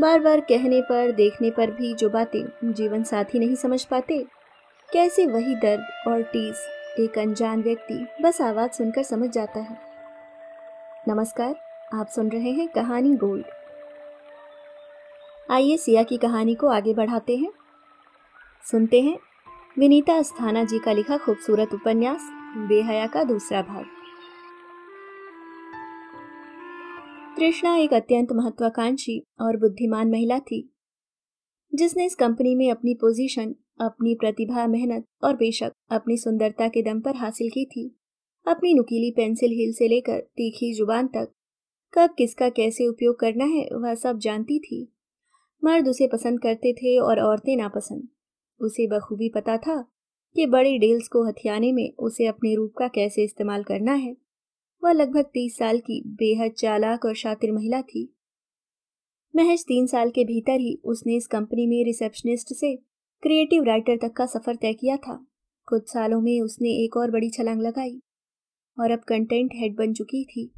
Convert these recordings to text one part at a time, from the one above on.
बार बार कहने पर देखने पर भी जो बातें जीवन साथी नहीं समझ पाते कैसे वही दर्द और टीस एक अनजान व्यक्ति बस आवाज़ सुनकर समझ जाता है नमस्कार आप सुन रहे हैं कहानी गोल्ड आइए सिया की कहानी को आगे बढ़ाते हैं सुनते हैं विनीता अस्थाना जी का लिखा खूबसूरत उपन्यास बेहया का दूसरा भाग कृष्णा एक अत्यंत महत्वाकांक्षी और बुद्धिमान महिला थी जिसने इस कंपनी में अपनी पोजीशन अपनी प्रतिभा मेहनत और बेशक अपनी सुंदरता के दम पर हासिल की थी अपनी नुकीली पेंसिल हिल से लेकर तीखी जुबान तक कब किसका कैसे उपयोग करना है वह सब जानती थी मर्द उसे पसंद करते थे और औरतें नापसंद उसे बखूबी पता था कि बड़े डील्स को हथियाने में उसे अपने रूप का कैसे इस्तेमाल करना है वह लगभग तीस साल की बेहद चालाक और शातिर महिला थी महज तीन साल के भीतर ही उसने इस कंपनी में रिसेप्शनिस्ट से क्रिएटिव राइटर तक का सफर तय किया था कुछ सालों में उसने एक और बड़ी छलांग लगाई और अब कंटेंट हेड बन चुकी थी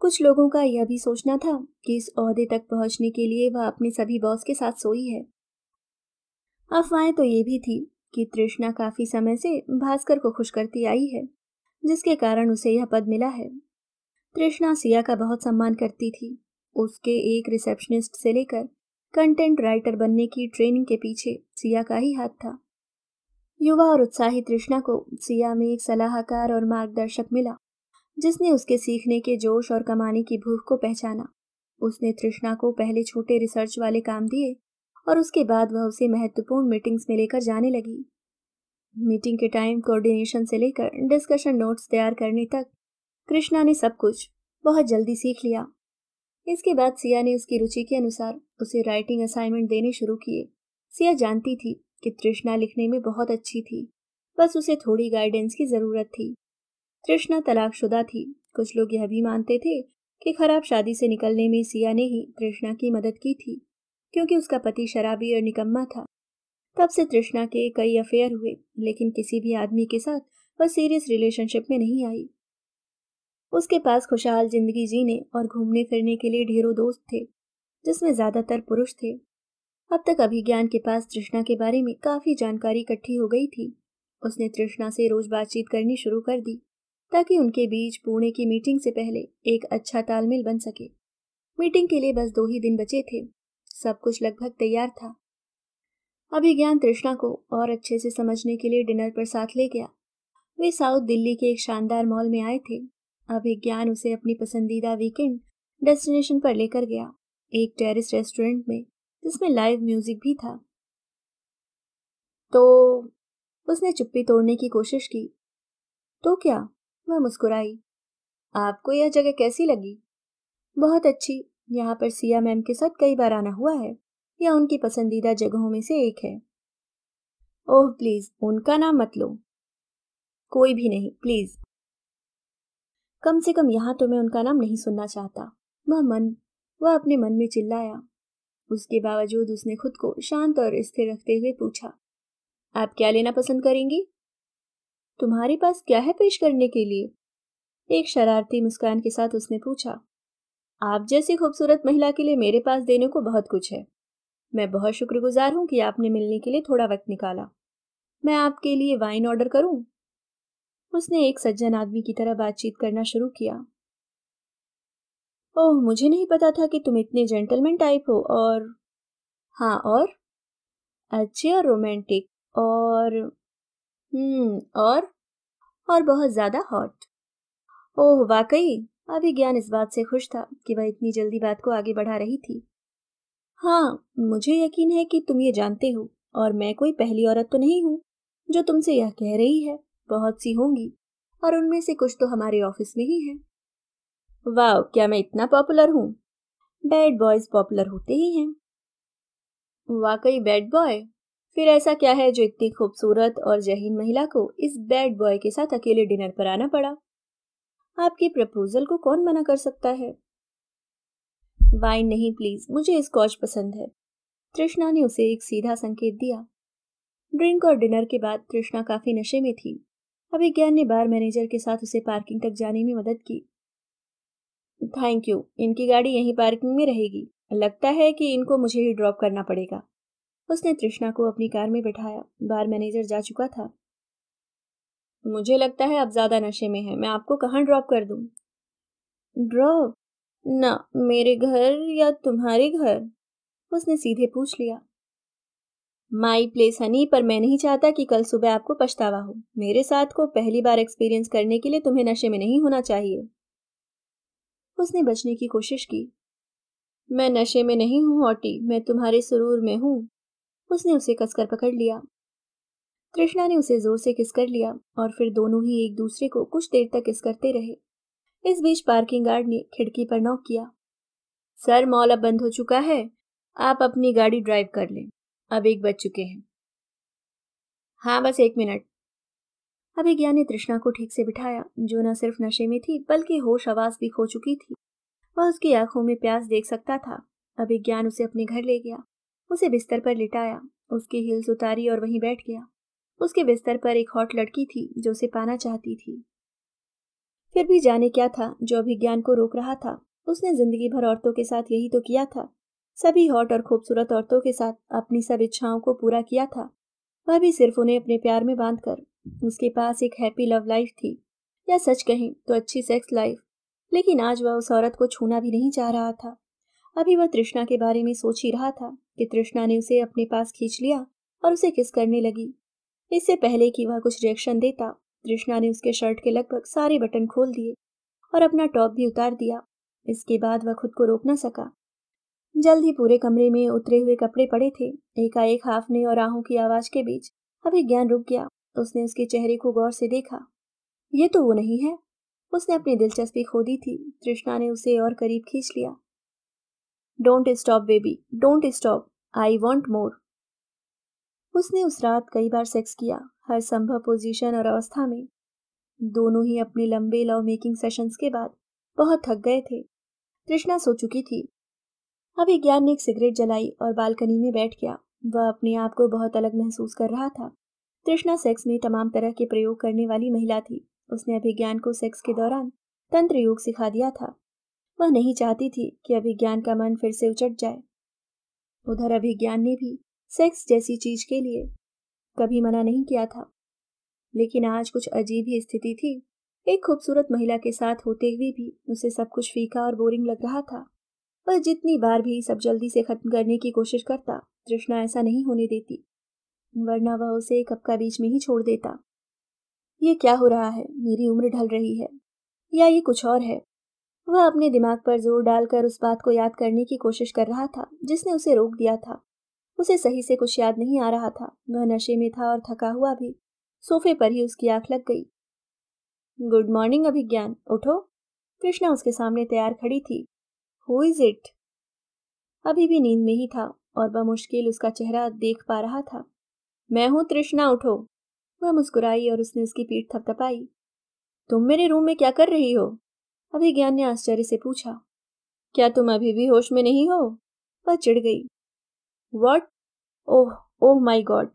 कुछ लोगों का यह भी सोचना था कि इस अहदे तक पहुंचने के लिए वह अपने सभी बॉस के साथ सोई है अफवाहें तो ये भी थी कि तृष्णा काफी समय से भास्कर को खुश करती आई है जिसके कारण उसे यह पद मिला है तृष्णा सिया का बहुत सम्मान करती थी उसके एक रिसेप्शनिस्ट से लेकर कंटेंट राइटर बनने की ट्रेनिंग के पीछे सिया का ही हाथ था युवा और उत्साही तृष्णा को सिया में एक सलाहकार और मार्गदर्शक मिला जिसने उसके सीखने के जोश और कमाने की भूख को पहचाना उसने तृष्णा को पहले छोटे रिसर्च वाले काम दिए और उसके बाद वह उसे महत्वपूर्ण मीटिंग्स में लेकर जाने लगी मीटिंग के टाइम कोऑर्डिनेशन से लेकर डिस्कशन नोट्स तैयार करने तक कृष्णा ने सब कुछ बहुत जल्दी सीख लिया इसके बाद सिया ने उसकी रुचि के अनुसार उसे राइटिंग असाइनमेंट देने शुरू किए सिया जानती थी कि तृष्णा लिखने में बहुत अच्छी थी बस उसे थोड़ी गाइडेंस की ज़रूरत थी तृष्णा तलाकशुदा थी कुछ लोग यह भी मानते थे कि खराब शादी से निकलने में सिया ने ही तृष्णा की मदद की थी क्योंकि उसका पति शराबी और निकम्मा था तब से तृष्णा के कई अफेयर हुए लेकिन किसी भी आदमी के साथ वह सीरियस रिलेशनशिप में नहीं आई उसके पास खुशहाल जिंदगी जीने और घूमने फिरने के लिए ढेरों दोस्त थे जिसमें ज्यादातर पुरुष थे अब तक अभिज्ञान के पास तृष्णा के बारे में काफी जानकारी इकट्ठी हो गई थी उसने तृष्णा से रोज बातचीत करनी शुरू कर दी ताकि उनके बीच पुणे की मीटिंग से पहले एक अच्छा तालमेल बन सके मीटिंग के लिए बस दो ही दिन बचे थे सब कुछ लगभग तैयार था अभिज्ञान तृष्णा को और अच्छे से समझने के लिए डिनर पर साथ ले गया वे साउथ दिल्ली के एक शानदार मॉल में आए थे अभिज्ञान उसे अपनी पसंदीदा वीकेंड डेस्टिनेशन पर लेकर गया एक टेरिस रेस्टोरेंट में जिसमें लाइव म्यूजिक भी था तो उसने चुप्पी तोड़ने की कोशिश की तो क्या वह मुस्कुराई आपको यह जगह कैसी लगी बहुत अच्छी यहाँ पर सिया मैम के साथ कई बार आना हुआ है या उनकी पसंदीदा जगहों में से एक है ओह प्लीज उनका नाम मत लो कोई भी नहीं प्लीज कम से कम यहाँ तो मैं उनका नाम नहीं सुनना चाहता वह मन वह अपने मन में चिल्लाया उसके बावजूद उसने खुद को शांत और स्थिर रखते हुए पूछा आप क्या लेना पसंद करेंगी तुम्हारे पास क्या है पेश करने के लिए एक शरारती मुस्कान के साथ उसने पूछा आप जैसी खूबसूरत महिला के लिए मेरे पास देने को बहुत कुछ है मैं बहुत शुक्रगुजार हूँ कि आपने मिलने के लिए थोड़ा वक्त निकाला मैं आपके लिए वाइन ऑर्डर करूं उसने एक सज्जन आदमी की तरह बातचीत करना शुरू किया ओह मुझे नहीं पता था कि तुम इतने जेंटलमैन टाइप हो और हाँ और अच्छे और रोमांटिक और हम्म और और बहुत ज़्यादा हॉट ओह वाकई अभी ज्ञान इस बात से खुश था कि वह इतनी जल्दी बात को आगे बढ़ा रही थी हाँ मुझे यकीन है कि तुम ये जानते हो और मैं कोई पहली औरत तो नहीं हूँ जो तुमसे यह कह रही है बहुत सी होंगी और उनमें से कुछ तो हमारे ऑफिस में ही हैं वाह क्या मैं इतना पॉपुलर हूँ बैड बॉयज पॉपुलर होते ही हैं वाकई बैड बॉय फिर ऐसा क्या है जो इतनी खूबसूरत और जहीन महिला को इस बैड बॉय के साथ अकेले डिनर पर आना पड़ा आपके प्रपोजल को कौन मना कर सकता है वाइन नहीं प्लीज मुझे स्कॉच पसंद है तृष्णा ने उसे एक सीधा संकेत दिया ड्रिंक और डिनर के बाद तृष्णा काफी नशे में थी अभिज्ञान ने बार मैनेजर के साथ उसे पार्किंग तक जाने में मदद की थैंक यू इनकी गाड़ी यहीं पार्किंग में रहेगी लगता है कि इनको मुझे ही ड्रॉप करना पड़ेगा उसने तृष्णा को अपनी कार में बैठाया बार मैनेजर जा चुका था मुझे लगता है अब ज्यादा नशे में है मैं आपको कहाँ ड्रॉप कर दूँ ड्रॉप ना मेरे घर या तुम्हारे घर उसने सीधे पूछ लिया माई प्लेस हनी पर मैं नहीं चाहता कि कल सुबह आपको पछतावा हो मेरे साथ को पहली बार एक्सपीरियंस करने के लिए तुम्हें नशे में नहीं होना चाहिए उसने बचने की कोशिश की मैं नशे में नहीं हूं हॉटी मैं तुम्हारे सुरूर में हूं उसने उसे कसकर पकड़ लिया कृष्णा ने उसे जोर से किस कर लिया और फिर दोनों ही एक दूसरे को कुछ देर तक किस करते रहे इस बीच पार्किंग गार्ड ने खिड़की पर नॉक किया सर मॉल अब बंद हो चुका है आप अपनी गाड़ी ड्राइव कर लें अब एक बज चुके हैं हाँ बस एक मिनट अभिज्ञा ने तृष्णा को ठीक से बिठाया जो न सिर्फ नशे में थी बल्कि होश आवाज भी खो चुकी थी वह उसकी आंखों में प्यास देख सकता था अभिज्ञान उसे अपने घर ले गया उसे बिस्तर पर लिटाया उसकी हिल्स उतारी और वहीं बैठ गया उसके बिस्तर पर एक हॉट लड़की थी जो उसे पाना चाहती थी फिर भी जाने क्या था जो अभिज्ञान को रोक रहा था उसने जिंदगी भर औरतों के साथ यही तो किया था सभी हॉट और खूबसूरत औरतों के साथ अपनी सब इच्छाओं को पूरा किया था वह भी सिर्फ उन्हें अपने प्यार में बांध कर उसके पास एक हैप्पी लव लाइफ थी या सच कहें तो अच्छी सेक्स लाइफ लेकिन आज वह उस औरत को छूना भी नहीं चाह रहा था अभी वह तृष्णा के बारे में सोच ही रहा था कि तृष्णा ने उसे अपने पास खींच लिया और उसे किस करने लगी इससे पहले कि वह कुछ रिएक्शन देता तृष्णा ने उसके शर्ट के लगभग सारे बटन खोल दिए और अपना टॉप भी उतार दिया इसके बाद वह खुद को रोक ना सका जल्द ही पूरे कमरे में उतरे हुए कपड़े पड़े थे एकाएक हाफने और आहों की आवाज के बीच अभी ज्ञान रुक गया उसने उसके चेहरे को गौर से देखा ये तो वो नहीं है उसने अपनी दिलचस्पी खो दी थी तृष्णा ने उसे और करीब खींच लिया don't stop baby don't stop I want more उसने उस रात कई बार सेक्स किया हर संभव पोजीशन और अवस्था में दोनों ही अपने लंबे लव मेकिंग सेशंस के बाद बहुत थक गए थे कृष्णा सो चुकी थी अब ज्ञान ने एक सिगरेट जलाई और बालकनी में बैठ गया वह अपने आप को बहुत अलग महसूस कर रहा था तृष्णा सेक्स में तमाम तरह के प्रयोग करने वाली महिला थी उसने अभिज्ञान को सेक्स के दौरान तंत्र योग सिखा दिया था वह नहीं चाहती थी कि अभिज्ञान का मन फिर से उचट जाए उधर अभिज्ञान ने भी सेक्स जैसी चीज के लिए कभी मना नहीं किया था लेकिन आज कुछ अजीब ही स्थिति थी एक खूबसूरत महिला के साथ होते हुए भी उसे सब कुछ फीका और बोरिंग लग रहा था वह जितनी बार भी सब जल्दी से खत्म करने की कोशिश करता तृष्णा ऐसा नहीं होने देती वरना वह उसे कप का बीच में ही छोड़ देता ये क्या हो रहा है मेरी उम्र ढल रही है या ये कुछ और है वह अपने दिमाग पर जोर डालकर उस बात को याद करने की कोशिश कर रहा था जिसने उसे रोक दिया था उसे सही से कुछ याद नहीं आ रहा था वह नशे में था और थका हुआ भी सोफे पर ही उसकी आंख लग गई गुड मॉर्निंग अभिज्ञान उठो कृष्णा उसके सामने तैयार खड़ी थी हु इज इट अभी भी नींद में ही था और वह मुश्किल उसका चेहरा देख पा रहा था मैं हूं तृष्णा उठो वह मुस्कुराई और उसने उसकी पीठ थपथपाई तुम मेरे रूम में क्या कर रही हो अभिज्ञान ने आश्चर्य से पूछा क्या तुम अभी भी होश में नहीं हो वह चिढ़ गई what oh oh my god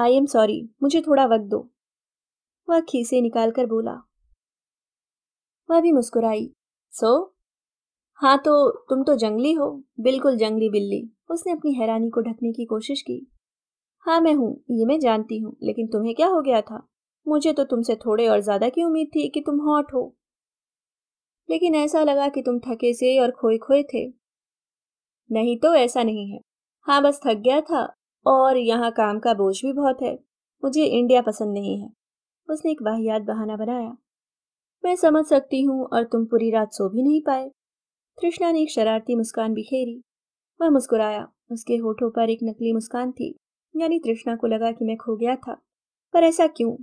I am sorry मुझे थोड़ा वक्त दो वह खीसे निकाल कर बोला वह भी मुस्कुराई सो so? हाँ तो तुम तो जंगली हो बिल्कुल जंगली बिल्ली उसने अपनी हैरानी को ढकने की कोशिश की हाँ मैं हूँ ये मैं जानती हूँ लेकिन तुम्हें क्या हो गया था मुझे तो तुमसे थोड़े और ज़्यादा की उम्मीद थी कि तुम हॉट हो लेकिन ऐसा लगा कि तुम थके से और खोए खोए थे नहीं तो ऐसा नहीं है हाँ बस थक गया था और यहाँ काम का बोझ भी बहुत है मुझे इंडिया पसंद नहीं है उसने एक वाहियात बहाना बनाया मैं समझ सकती हूँ और तुम पूरी रात सो भी नहीं पाए तृष्णा ने एक शरारती मुस्कान बिखेरी वह मुस्कुराया उसके होठों पर एक नकली मुस्कान थी यानी तृष्णा को लगा कि मैं खो गया था पर ऐसा क्यों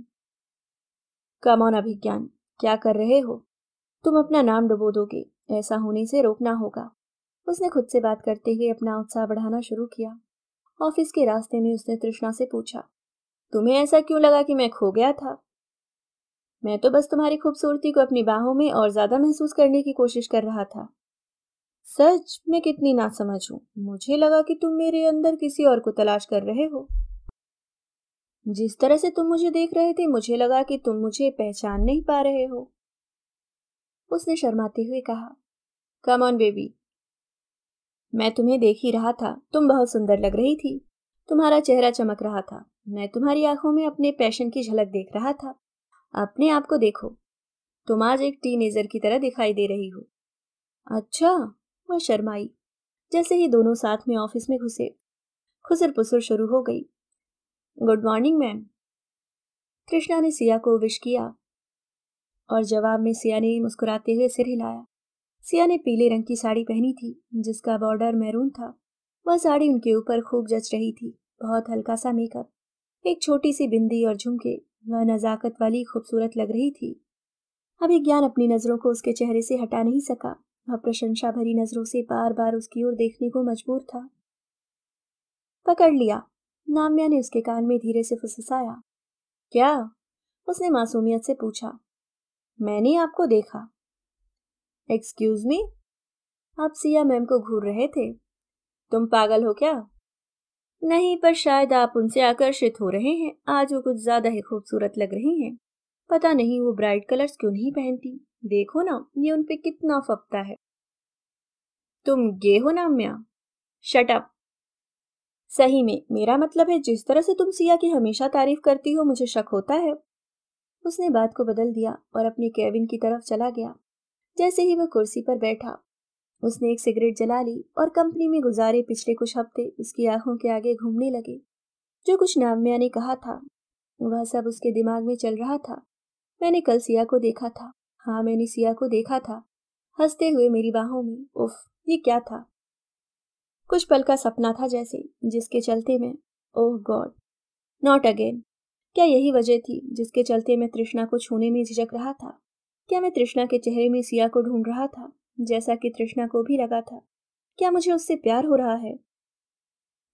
कम ऑन अभिज्ञान क्या कर रहे हो तुम अपना नाम डुबो दोगे ऐसा होने से रोकना होगा उसने खुद से बात करते हुए अपना उत्साह बढ़ाना शुरू किया ऑफिस के रास्ते में उसने तृष्णा से पूछा तुम्हें ऐसा क्यों लगा कि मैं खो गया था मैं तो बस तुम्हारी खूबसूरती को अपनी बाहों में और ज्यादा महसूस करने की कोशिश कर रहा था सच मैं कितनी ना समझूं मुझे लगा कि तुम मेरे अंदर किसी और को तलाश कर रहे हो जिस तरह से तुम मुझे देख रहे थे मुझे लगा कि तुम मुझे पहचान नहीं पा रहे हो उसने शर्माते हुए कहा कम ऑन बेबी मैं तुम्हें देख ही रहा था तुम बहुत सुंदर लग रही थी तुम्हारा चेहरा चमक रहा था मैं तुम्हारी आंखों में अपने पैशन की झलक देख रहा था अपने आप को देखो तुम आज एक टीनेजर की तरह दिखाई दे रही हो अच्छा वह शर्माई जैसे ही दोनों साथ में ऑफिस में घुसे खुसर पुसर शुरू हो गई गुड मॉर्निंग मैम कृष्णा ने सिया को विश किया और जवाब में सिया ने मुस्कुराते हुए सिर हिलाया सिया ने पीले रंग की साड़ी पहनी थी जिसका बॉर्डर मैरून था वह साड़ी उनके ऊपर खूब जच रही थी बहुत हल्का सा मेकअप एक छोटी सी बिंदी और झुमके वह नज़ाकत वाली खूबसूरत लग रही थी अभी ज्ञान अपनी नज़रों को उसके चेहरे से हटा नहीं सका वह प्रशंसा भरी नज़रों से बार बार उसकी ओर देखने को मजबूर था पकड़ लिया नाम्या ने उसके कान में धीरे से फुसफुसाया क्या उसने मासूमियत से पूछा मैंने आपको देखा एक्सक्यूज मी आप सिया मैम को घूर रहे थे तुम पागल हो क्या नहीं पर शायद आप उनसे आकर्षित हो रहे हैं आज वो कुछ ज्यादा ही खूबसूरत लग रही हैं पता नहीं वो ब्राइट कलर्स क्यों नहीं पहनती देखो ना ये उन कितना फपता है तुम गे हो ना म्या शट अप सही में मेरा मतलब है जिस तरह से तुम सिया की हमेशा तारीफ करती हो मुझे शक होता है उसने बात को बदल दिया और अपने केविन की तरफ चला गया जैसे ही वह कुर्सी पर बैठा उसने एक सिगरेट जला ली और कंपनी में गुजारे पिछले कुछ हफ्ते उसकी आंखों के आगे घूमने लगे जो कुछ नाम्या ने कहा था वह सब उसके दिमाग में चल रहा था मैंने कल सिया को देखा था हाँ मैंने सिया को देखा था हंसते हुए मेरी बाहों में उफ ये क्या था कुछ पल का सपना था जैसे जिसके चलते मैं ओह गॉड नॉट अगेन क्या यही वजह थी जिसके चलते मैं तृष्णा को छूने में झिझक रहा था क्या मैं तृष्णा के चेहरे में सिया को ढूंढ रहा था जैसा कि तृष्णा को भी लगा था क्या मुझे उससे प्यार हो रहा है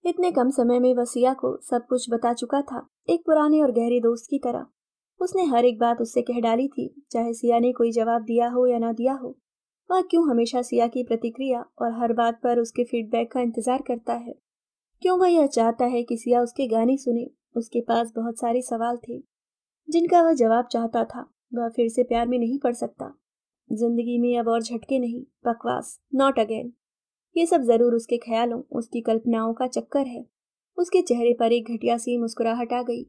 इतने कम समय में वह सिया को सब कुछ बता चुका था एक पुराने और गहरे दोस्त की तरह उसने हर एक बात उससे कह डाली थी चाहे सिया ने कोई जवाब दिया हो या ना दिया हो वह क्यों हमेशा सिया की प्रतिक्रिया और हर बात पर उसके फीडबैक का इंतजार करता है क्यों वह यह चाहता है कि सिया उसके गाने सुने उसके पास बहुत सारे सवाल थे जिनका वह जवाब चाहता था वह फिर से प्यार में नहीं पड़ सकता जिंदगी में अब और झटके नहीं बकवास नॉट अगेन ये सब जरूर उसके ख्यालों उसकी कल्पनाओं का चक्कर है उसके चेहरे पर एक घटिया सी मुस्कुराहट आ गई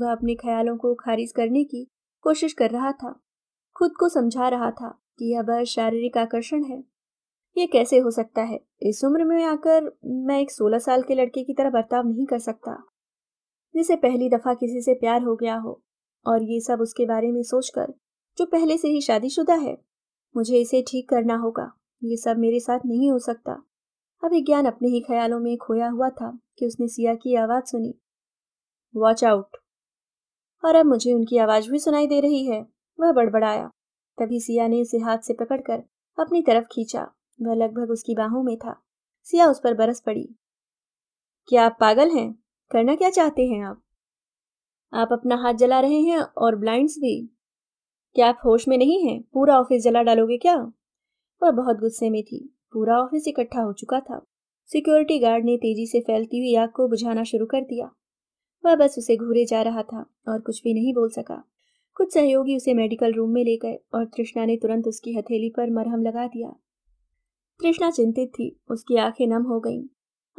वह अपने ख्यालों को खारिज करने की कोशिश कर रहा था खुद को समझा रहा था कि यह बस शारीरिक आकर्षण है ये कैसे हो सकता है इस उम्र में आकर मैं एक सोलह साल के लड़के की तरह बर्ताव नहीं कर सकता जिसे पहली दफा किसी से प्यार हो गया हो और ये सब उसके बारे में सोचकर जो पहले से ही शादीशुदा है मुझे इसे ठीक करना होगा ये सब मेरे साथ नहीं हो सकता अभी ज्ञान अपने ही ख्यालों में खोया हुआ था कि उसने सिया की आवाज़ सुनी वॉच आउट और अब मुझे उनकी आवाज़ भी सुनाई दे रही है वह बड़बड़ाया तभी सिया ने उसे हाथ से पकड़कर अपनी तरफ खींचा वह लगभग उसकी बाहों में था सिया उस पर बरस पड़ी क्या आप पागल हैं करना क्या चाहते हैं आप आप अपना हाथ जला रहे हैं और ब्लाइंड्स भी क्या आप होश में नहीं हैं पूरा ऑफिस जला डालोगे क्या वह बहुत गुस्से में थी पूरा ऑफिस इकट्ठा हो चुका था सिक्योरिटी गार्ड ने तेजी से फैलती हुई आग को बुझाना शुरू कर दिया वह बस उसे घूरे जा रहा था और कुछ भी नहीं बोल सका कुछ सहयोगी उसे मेडिकल रूम में ले गए और तृष्णा ने तुरंत उसकी हथेली पर मरहम लगा दिया तृष्णा चिंतित थी उसकी आंखें नम हो गईं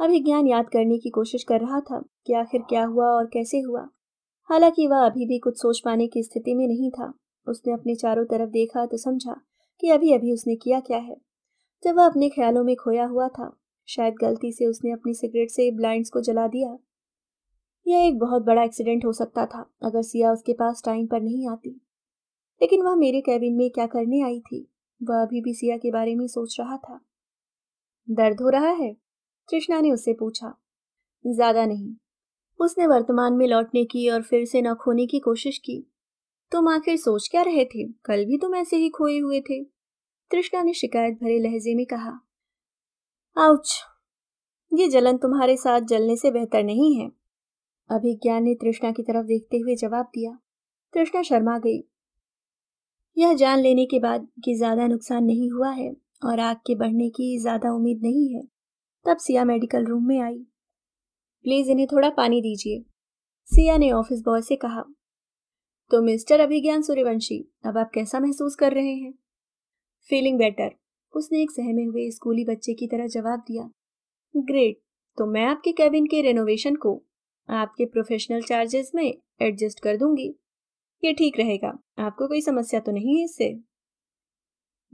अभी ज्ञान याद करने की कोशिश कर रहा था कि आखिर क्या हुआ और कैसे हुआ हालांकि वह अभी भी कुछ सोच पाने की स्थिति में नहीं था उसने अपने चारों तरफ देखा तो समझा कि अभी अभी उसने किया क्या है जब वह अपने ख्यालों में खोया हुआ था शायद गलती से उसने अपनी सिगरेट से ब्लाइंड्स को जला दिया यह एक बहुत बड़ा एक्सीडेंट हो सकता था अगर सिया उसके पास टाइम पर नहीं आती लेकिन वह मेरे कैबिन में क्या करने आई थी वह अभी भी सिया के बारे में सोच रहा था दर्द हो रहा है कृष्णा ने उससे पूछा ज्यादा नहीं उसने वर्तमान में लौटने की और फिर से न खोने की कोशिश की तुम आखिर सोच क्या रहे थे कल भी तुम ऐसे ही खोए हुए थे तृष्णा ने शिकायत भरे लहजे में कहा आउच ये जलन तुम्हारे साथ जलने से बेहतर नहीं है अभिज्ञान ने तृष्णा की तरफ देखते हुए जवाब दिया तृष्णा शर्मा गई यह जान लेने के बाद कि ज्यादा नुकसान नहीं हुआ है और आग के बढ़ने की ज्यादा उम्मीद नहीं है तब सिया मेडिकल रूम में आई प्लीज़ इन्हें थोड़ा पानी दीजिए सिया ने ऑफिस बॉय से कहा तो मिस्टर अभिज्ञान सूर्यवंशी अब आप कैसा महसूस कर रहे हैं फीलिंग बेटर उसने एक सहमे हुए स्कूली बच्चे की तरह जवाब दिया ग्रेट तो मैं आपके कैबिन के रेनोवेशन को आपके प्रोफेशनल चार्जेस में एडजस्ट कर दूंगी ये ठीक रहेगा आपको कोई समस्या तो नहीं है इससे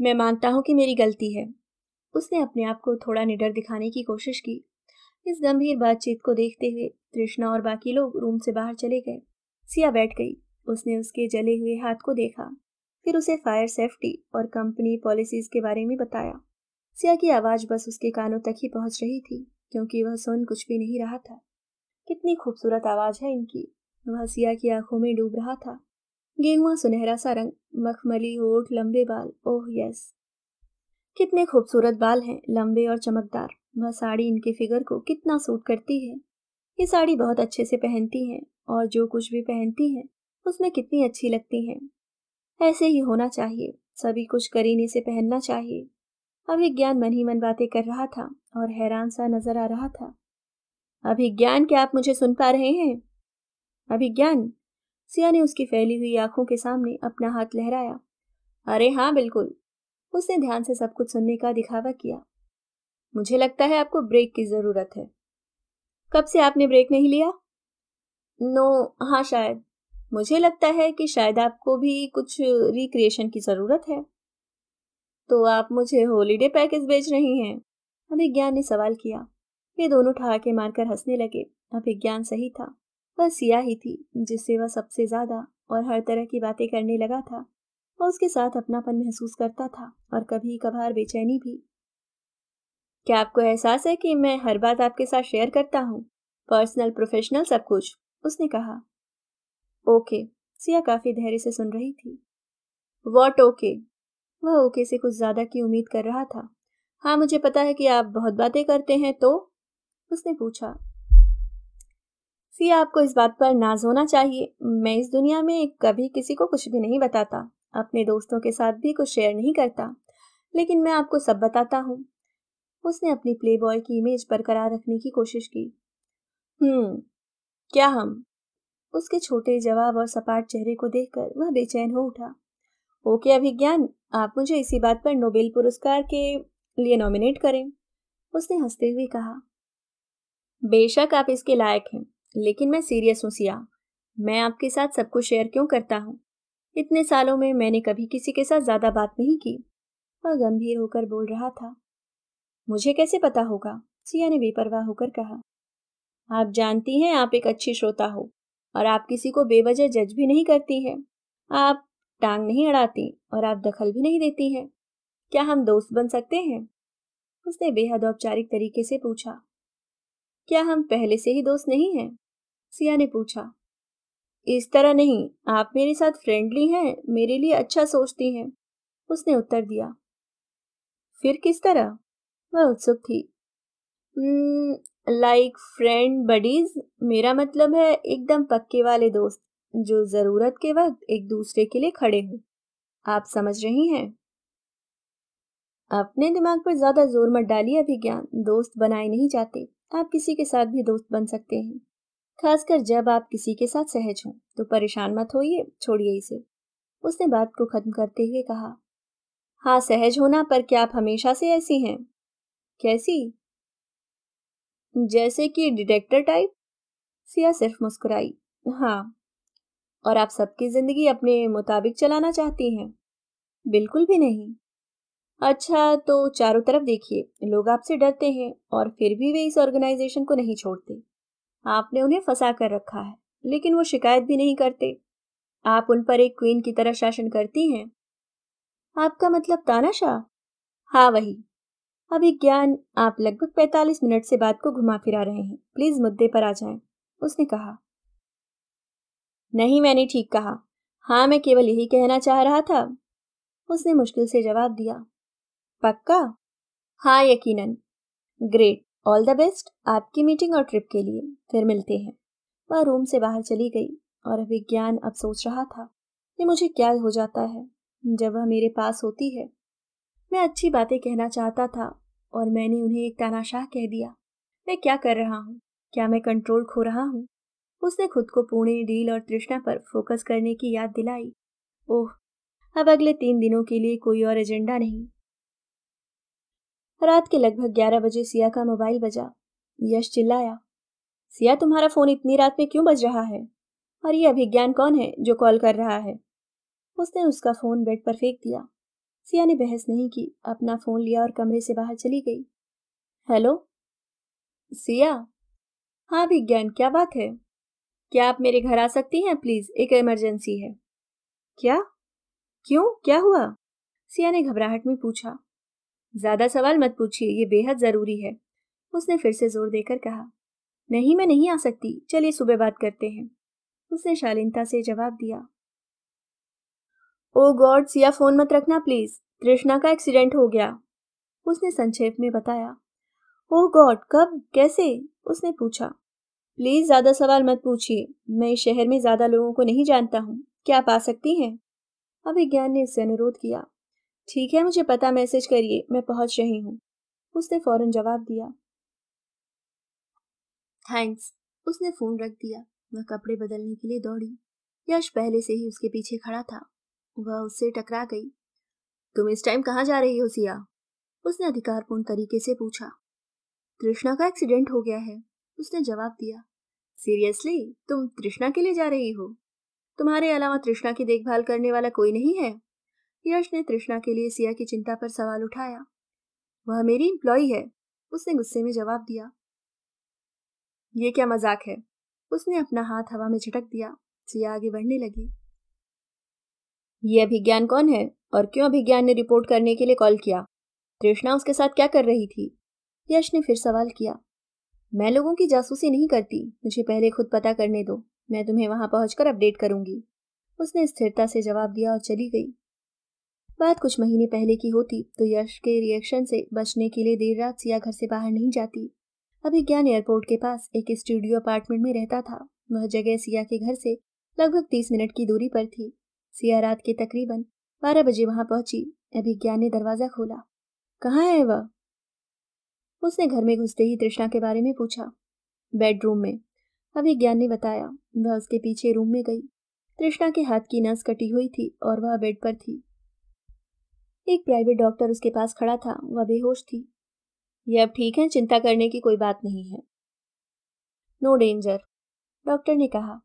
मैं मानता हूँ कि मेरी गलती है उसने अपने आप को थोड़ा निडर दिखाने की कोशिश की इस गंभीर बातचीत को देखते हुए तृष्णा और बाकी लोग रूम से बाहर चले गए सिया बैठ गई उसने उसके जले हुए हाथ को देखा फिर उसे फायर सेफ्टी और कंपनी पॉलिसीज के बारे में बताया सिया की आवाज़ बस उसके कानों तक ही पहुंच रही थी क्योंकि वह सुन कुछ भी नहीं रहा था कितनी खूबसूरत आवाज़ है इनकी वह सिया की आंखों में डूब रहा था गेहुआ सुनहरा सा रंग मखमली ओठ लंबे बाल ओह यस कितने खूबसूरत बाल हैं लंबे और चमकदार वह साड़ी इनके फिगर को कितना सूट करती है ये साड़ी बहुत अच्छे से पहनती हैं और जो कुछ भी पहनती हैं उसमें कितनी अच्छी लगती हैं ऐसे ही होना चाहिए सभी कुछ करीने से पहनना चाहिए अभिज्ञान मन ही मन बातें कर रहा था और हैरान सा नजर आ रहा था अभिज्ञान क्या आप मुझे सुन पा रहे हैं अभिज्ञान सिया ने उसकी फैली हुई आंखों के सामने अपना हाथ लहराया अरे हाँ बिल्कुल उसने ध्यान से सब कुछ सुनने का दिखावा किया मुझे लगता है आपको ब्रेक की ज़रूरत है कब से आपने ब्रेक नहीं लिया नो no, हाँ शायद मुझे लगता है कि शायद आपको भी कुछ रिक्रिएशन की ज़रूरत है तो आप मुझे हॉलीडे पैकेज बेच रही हैं अभिज्ञान ने सवाल किया वे दोनों ठहाके मारकर हंसने लगे अभिज्ञान सही था वह सिया ही थी जिससे वह सबसे ज़्यादा और हर तरह की बातें करने लगा था वह उसके साथ अपनापन महसूस करता था और कभी कभार बेचैनी भी क्या आपको एहसास है कि मैं हर बात आपके साथ शेयर करता हूँ पर्सनल प्रोफेशनल सब कुछ उसने कहा ओके सिया काफी धैर्य से सुन रही थी वॉट ओके वह ओके से कुछ ज्यादा की उम्मीद कर रहा था हाँ मुझे पता है कि आप बहुत बातें करते हैं तो उसने पूछा सिया आपको इस बात पर नाज होना चाहिए मैं इस दुनिया में कभी किसी को कुछ भी नहीं बताता अपने दोस्तों के साथ भी कुछ शेयर नहीं करता लेकिन मैं आपको सब बताता हूँ उसने अपनी प्लेबॉय की इमेज बरकरार रखने की कोशिश की हम्म क्या हम उसके छोटे जवाब और सपाट चेहरे को देखकर वह बेचैन हो उठा ओके अभिज्ञान आप मुझे इसी बात पर नोबेल पुरस्कार के लिए नॉमिनेट करें उसने हंसते हुए कहा बेशक आप इसके लायक हैं लेकिन मैं सीरियस हूँ सिया मैं आपके साथ सब कुछ शेयर क्यों करता हूँ इतने सालों में मैंने कभी किसी के साथ ज्यादा बात नहीं की वह गंभीर होकर बोल रहा था मुझे कैसे पता होगा सिया ने बेपरवाह होकर कहा आप जानती हैं आप एक अच्छी श्रोता हो और आप किसी को बेवजह जज भी नहीं करती है आप टांग नहीं अड़ाती और आप दखल भी नहीं देती है क्या हम दोस्त बन सकते हैं उसने बेहद औपचारिक तरीके से पूछा क्या हम पहले से ही दोस्त नहीं हैं सिया ने पूछा इस तरह नहीं आप मेरे साथ फ्रेंडली हैं मेरे लिए अच्छा सोचती हैं उसने उत्तर दिया फिर किस तरह मैं उत्सुक थी लाइक फ्रेंड बडीज मेरा मतलब है एकदम पक्के वाले दोस्त जो ज़रूरत के वक्त एक दूसरे के लिए खड़े हों आप समझ रही हैं अपने दिमाग पर ज़्यादा जोर मत डालिए अभिज्ञान दोस्त बनाए नहीं जाते आप किसी के साथ भी दोस्त बन सकते हैं खासकर जब आप किसी के साथ सहज हों तो परेशान मत होइए छोड़िए इसे उसने बात को खत्म करते हुए कहा हाँ सहज होना पर क्या आप हमेशा से ऐसी हैं कैसी जैसे कि डिटेक्टर टाइप सिया सिर्फ मुस्कुराई हाँ और आप सबकी जिंदगी अपने मुताबिक चलाना चाहती हैं बिल्कुल भी नहीं अच्छा तो चारों तरफ देखिए लोग आपसे डरते हैं और फिर भी वे इस ऑर्गेनाइजेशन को नहीं छोड़ते आपने उन्हें फंसा कर रखा है लेकिन वो शिकायत भी नहीं करते आप उन पर एक क्वीन की तरह शासन करती हैं आपका मतलब तानाशाह हाँ वही अभिज्ञान आप लगभग 45 मिनट से बात को घुमा फिरा रहे हैं प्लीज मुद्दे पर आ जाएं। उसने कहा नहीं मैंने ठीक कहा हाँ मैं केवल यही कहना चाह रहा था उसने मुश्किल से जवाब दिया पक्का हाँ यकीनन ग्रेट ऑल द बेस्ट आपकी मीटिंग और ट्रिप के लिए फिर मिलते हैं वह रूम से बाहर चली गई और अभिज्ञान अब सोच रहा था कि मुझे क्या हो जाता है जब वह मेरे पास होती है मैं अच्छी बातें कहना चाहता था और मैंने उन्हें एक तानाशाह कह दिया मैं क्या कर रहा हूँ क्या मैं कंट्रोल खो रहा हूँ उसने खुद को पुणे डील और तृष्णा पर फोकस करने की याद दिलाई ओह अब अगले तीन दिनों के लिए कोई और एजेंडा नहीं रात के लगभग ग्यारह बजे सिया का मोबाइल बजा यश चिल्लाया सिया तुम्हारा फोन इतनी रात में क्यों बज रहा है और ये अभिज्ञान कौन है जो कॉल कर रहा है उसने उसका फोन बेड पर फेंक दिया सिया ने बहस नहीं की अपना फोन लिया और कमरे से बाहर चली गई हेलो सिया हाँ विज्ञान क्या बात है क्या आप मेरे घर आ सकती हैं प्लीज एक इमरजेंसी है क्या क्यों क्या हुआ सिया ने घबराहट में पूछा ज्यादा सवाल मत पूछिए ये बेहद जरूरी है उसने फिर से जोर देकर कहा नहीं मैं नहीं आ सकती चलिए सुबह बात करते हैं उसने शालीनता से जवाब दिया oh oh god Siya phone मत रखना प्लीज कृष्णा का एक्सीडेंट हो गया उसने संक्षेप में बताया ओ oh गॉड कब कैसे उसने पूछा प्लीज ज्यादा सवाल मत पूछिए मैं इस शहर में ज्यादा लोगों को नहीं जानता हूँ क्या आप आ सकती हैं अभिज्ञान ने उससे अनुरोध किया ठीक है मुझे पता मैसेज करिए मैं पहुंच रही हूँ उसने फौरन जवाब दिया थैंक्स उसने फोन रख दिया वह कपड़े बदलने के लिए दौड़ी यश पहले से ही उसके पीछे खड़ा था वह उससे टकरा गई तुम इस टाइम कहाँ जा रही हो सिया उसने अधिकारपूर्ण तरीके से पूछा तृष्णा का एक्सीडेंट हो गया है उसने जवाब दिया सीरियसली तुम तृष्णा के लिए जा रही हो तुम्हारे अलावा तृष्णा की देखभाल करने वाला कोई नहीं है यश ने तृष्णा के लिए सिया की चिंता पर सवाल उठाया वह मेरी इम्प्लॉय है उसने गुस्से में जवाब दिया ये क्या मजाक है उसने अपना हाथ हवा में झटक दिया सिया आगे बढ़ने लगी ये अभिज्ञान कौन है और क्यों अभिज्ञान ने रिपोर्ट करने के लिए कॉल किया तृष्णा उसके साथ क्या कर रही थी यश ने फिर सवाल किया मैं लोगों की जासूसी नहीं करती मुझे पहले खुद पता करने दो मैं तुम्हें वहां पहुंचकर अपडेट करूंगी उसने स्थिरता से जवाब दिया और चली गई बात कुछ महीने पहले की होती तो यश के रिएक्शन से बचने के लिए देर रात सिया घर से बाहर नहीं जाती अभिज्ञान एयरपोर्ट के पास एक स्टूडियो अपार्टमेंट में रहता था वह जगह सिया के घर से लगभग तीस मिनट की दूरी पर थी सिया रात के तकरीबन बारह बजे वहां पहुंची अभिज्ञान ने दरवाजा खोला कहाँ है वह उसने घर में घुसते ही तृष्णा के बारे में पूछा बेडरूम में अभिज्ञान ने बताया वह उसके पीछे रूम में गई तृष्णा के हाथ की नस कटी हुई थी और वह बेड पर थी एक प्राइवेट डॉक्टर उसके पास खड़ा था वह बेहोश थी यह अब ठीक है चिंता करने की कोई बात नहीं है नो डेंजर डॉक्टर ने कहा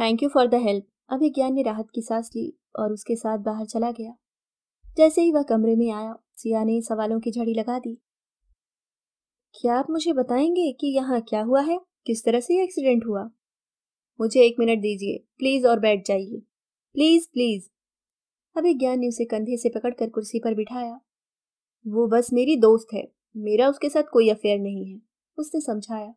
thank you for the help Abhigyan ने राहत की सांस ली और उसके साथ बाहर चला गया जैसे ही वह कमरे में आया सिया ने सवालों की झड़ी लगा दी क्या आप मुझे बताएंगे कि यहाँ क्या हुआ है किस तरह से एक्सीडेंट हुआ मुझे एक मिनट दीजिए प्लीज और बैठ जाइए प्लीज प्लीज अभिज्ञान ने उसे कंधे से पकड़कर कुर्सी पर बिठाया वो बस मेरी दोस्त है मेरा उसके साथ कोई अफेयर नहीं है उसने समझाया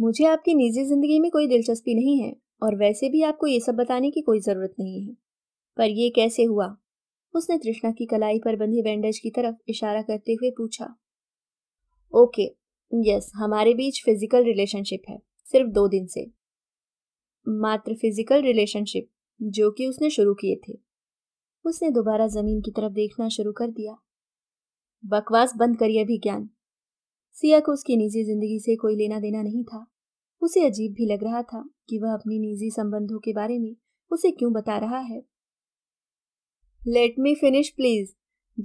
मुझे आपकी निजी जिंदगी में कोई दिलचस्पी नहीं है और वैसे भी आपको ये सब बताने की कोई ज़रूरत नहीं है पर यह कैसे हुआ उसने तृष्णा की कलाई पर बंधे बैंडेज की तरफ इशारा करते हुए पूछा ओके यस हमारे बीच फिजिकल रिलेशनशिप है सिर्फ दो दिन से मात्र फिजिकल रिलेशनशिप जो कि उसने शुरू किए थे उसने दोबारा जमीन की तरफ देखना शुरू कर दिया बकवास बंद करिए भी ज्ञान सिया को उसकी निजी जिंदगी से कोई लेना देना नहीं था उसे अजीब भी लग रहा था कि वह अपने निजी संबंधों के बारे में उसे क्यों बता रहा है लेट मी फिनिश प्लीज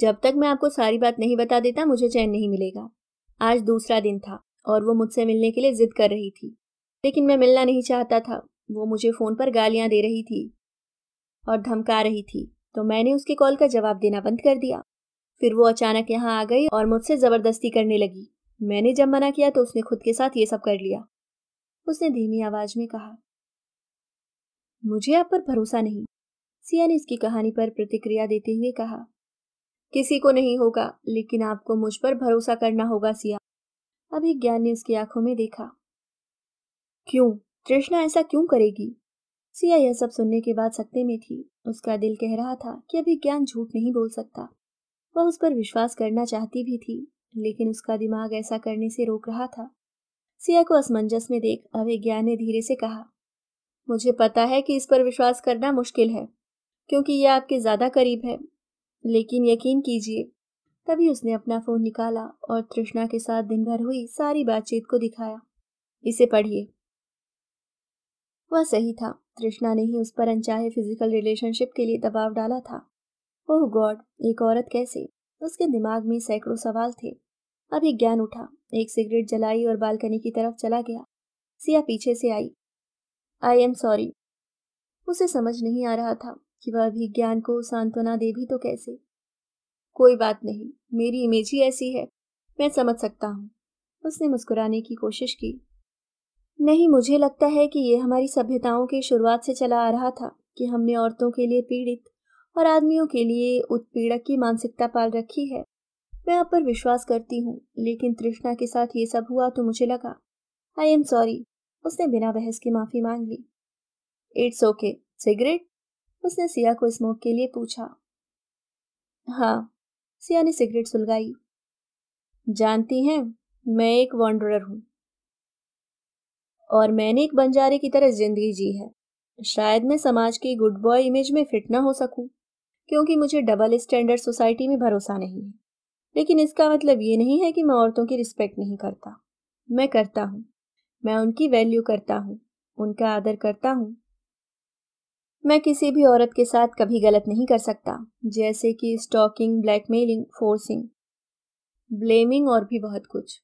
जब तक मैं आपको सारी बात नहीं बता देता मुझे चैन नहीं मिलेगा आज दूसरा दिन था और वो मुझसे मिलने के लिए जिद कर रही थी लेकिन मैं मिलना नहीं चाहता था वो मुझे फ़ोन पर गालियां दे रही थी और धमका रही थी तो मैंने उसके कॉल का जवाब देना बंद कर दिया फिर वो अचानक यहाँ आ गई और मुझसे ज़बरदस्ती करने लगी मैंने जब मना किया तो उसने खुद के साथ ये सब कर लिया उसने धीमी आवाज में कहा मुझे आप पर भरोसा नहीं सिया ने इसकी कहानी पर प्रतिक्रिया देते हुए कहा किसी को नहीं होगा लेकिन आपको मुझ पर भरोसा करना होगा सिया अभी ज्ञान ने उसकी आंखों में देखा क्यों तृष्णा ऐसा क्यों करेगी सिया यह सब सुनने के बाद सकते में थी उसका दिल कह रहा था कि अभी ज्ञान झूठ नहीं बोल सकता वह उस पर विश्वास करना चाहती भी थी लेकिन उसका दिमाग ऐसा करने से रोक रहा था सिया को असमंजस में देख अभिज्ञान ने धीरे से कहा मुझे पता है कि इस पर विश्वास करना मुश्किल है क्योंकि यह आपके ज़्यादा करीब है लेकिन यकीन कीजिए तभी उसने अपना फ़ोन निकाला और तृष्णा के साथ दिन भर हुई सारी बातचीत को दिखाया इसे पढ़िए वह सही था तृष्णा ने ही उस पर अनचाहे फिजिकल रिलेशनशिप के लिए दबाव डाला था ओह गॉड एक औरत कैसे उसके दिमाग में सैकड़ों सवाल थे अभी ज्ञान उठा एक सिगरेट जलाई और बालकनी की तरफ चला गया सिया पीछे से आई आई एम सॉरी उसे समझ नहीं आ रहा था कि वह अभी ज्ञान को सांत्वना दे भी तो कैसे कोई बात नहीं मेरी इमेज ही ऐसी है मैं समझ सकता हूँ उसने मुस्कुराने की कोशिश की नहीं मुझे लगता है कि ये हमारी सभ्यताओं के शुरुआत से चला आ रहा था कि हमने औरतों के लिए पीड़ित और आदमियों के लिए उत्पीड़क की मानसिकता पाल रखी है मैं आप पर विश्वास करती हूँ लेकिन तृष्णा के साथ ये सब हुआ तो मुझे लगा आई एम सॉरी उसने बिना बहस की माफी मांग ली इट्स ओके सिगरेट उसने सिया को स्मोक के लिए पूछा हाँ सिया ने सिगरेट सुलगाई जानती हैं मैं एक वॉन्डर हूँ और मैंने एक बंजारे की तरह जिंदगी जी है शायद मैं समाज की गुड बॉय इमेज में फिट ना हो सकूं क्योंकि मुझे डबल स्टैंडर्ड सोसाइटी में भरोसा नहीं है लेकिन इसका मतलब ये नहीं है कि मैं औरतों की रिस्पेक्ट नहीं करता मैं करता हूँ मैं उनकी वैल्यू करता हूँ उनका आदर करता हूँ मैं किसी भी औरत के साथ कभी गलत नहीं कर सकता जैसे कि स्टॉकिंग ब्लैकमेलिंग फोर्सिंग ब्लेमिंग और भी बहुत कुछ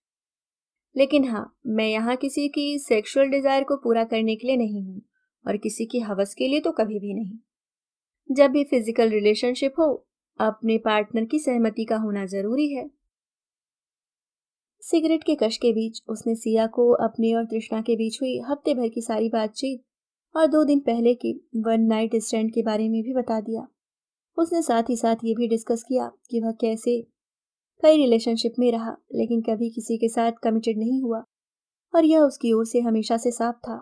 लेकिन हाँ मैं यहाँ किसी की सेक्सुअल डिज़ायर को पूरा करने के लिए नहीं हूँ और किसी की हवस के लिए तो कभी भी नहीं जब भी फिजिकल रिलेशनशिप हो अपने पार्टनर की सहमति का होना जरूरी है सिगरेट के कश के बीच उसने सिया को अपने और तृष्णा के बीच हुई हफ्ते भर की सारी बातचीत और दो दिन पहले की वन नाइट स्टैंड के बारे में भी बता दिया उसने साथ ही साथ ये भी डिस्कस किया कि वह कैसे कई रिलेशनशिप में रहा लेकिन कभी किसी के साथ कमिटेड नहीं हुआ और यह उसकी ओर से हमेशा से साफ था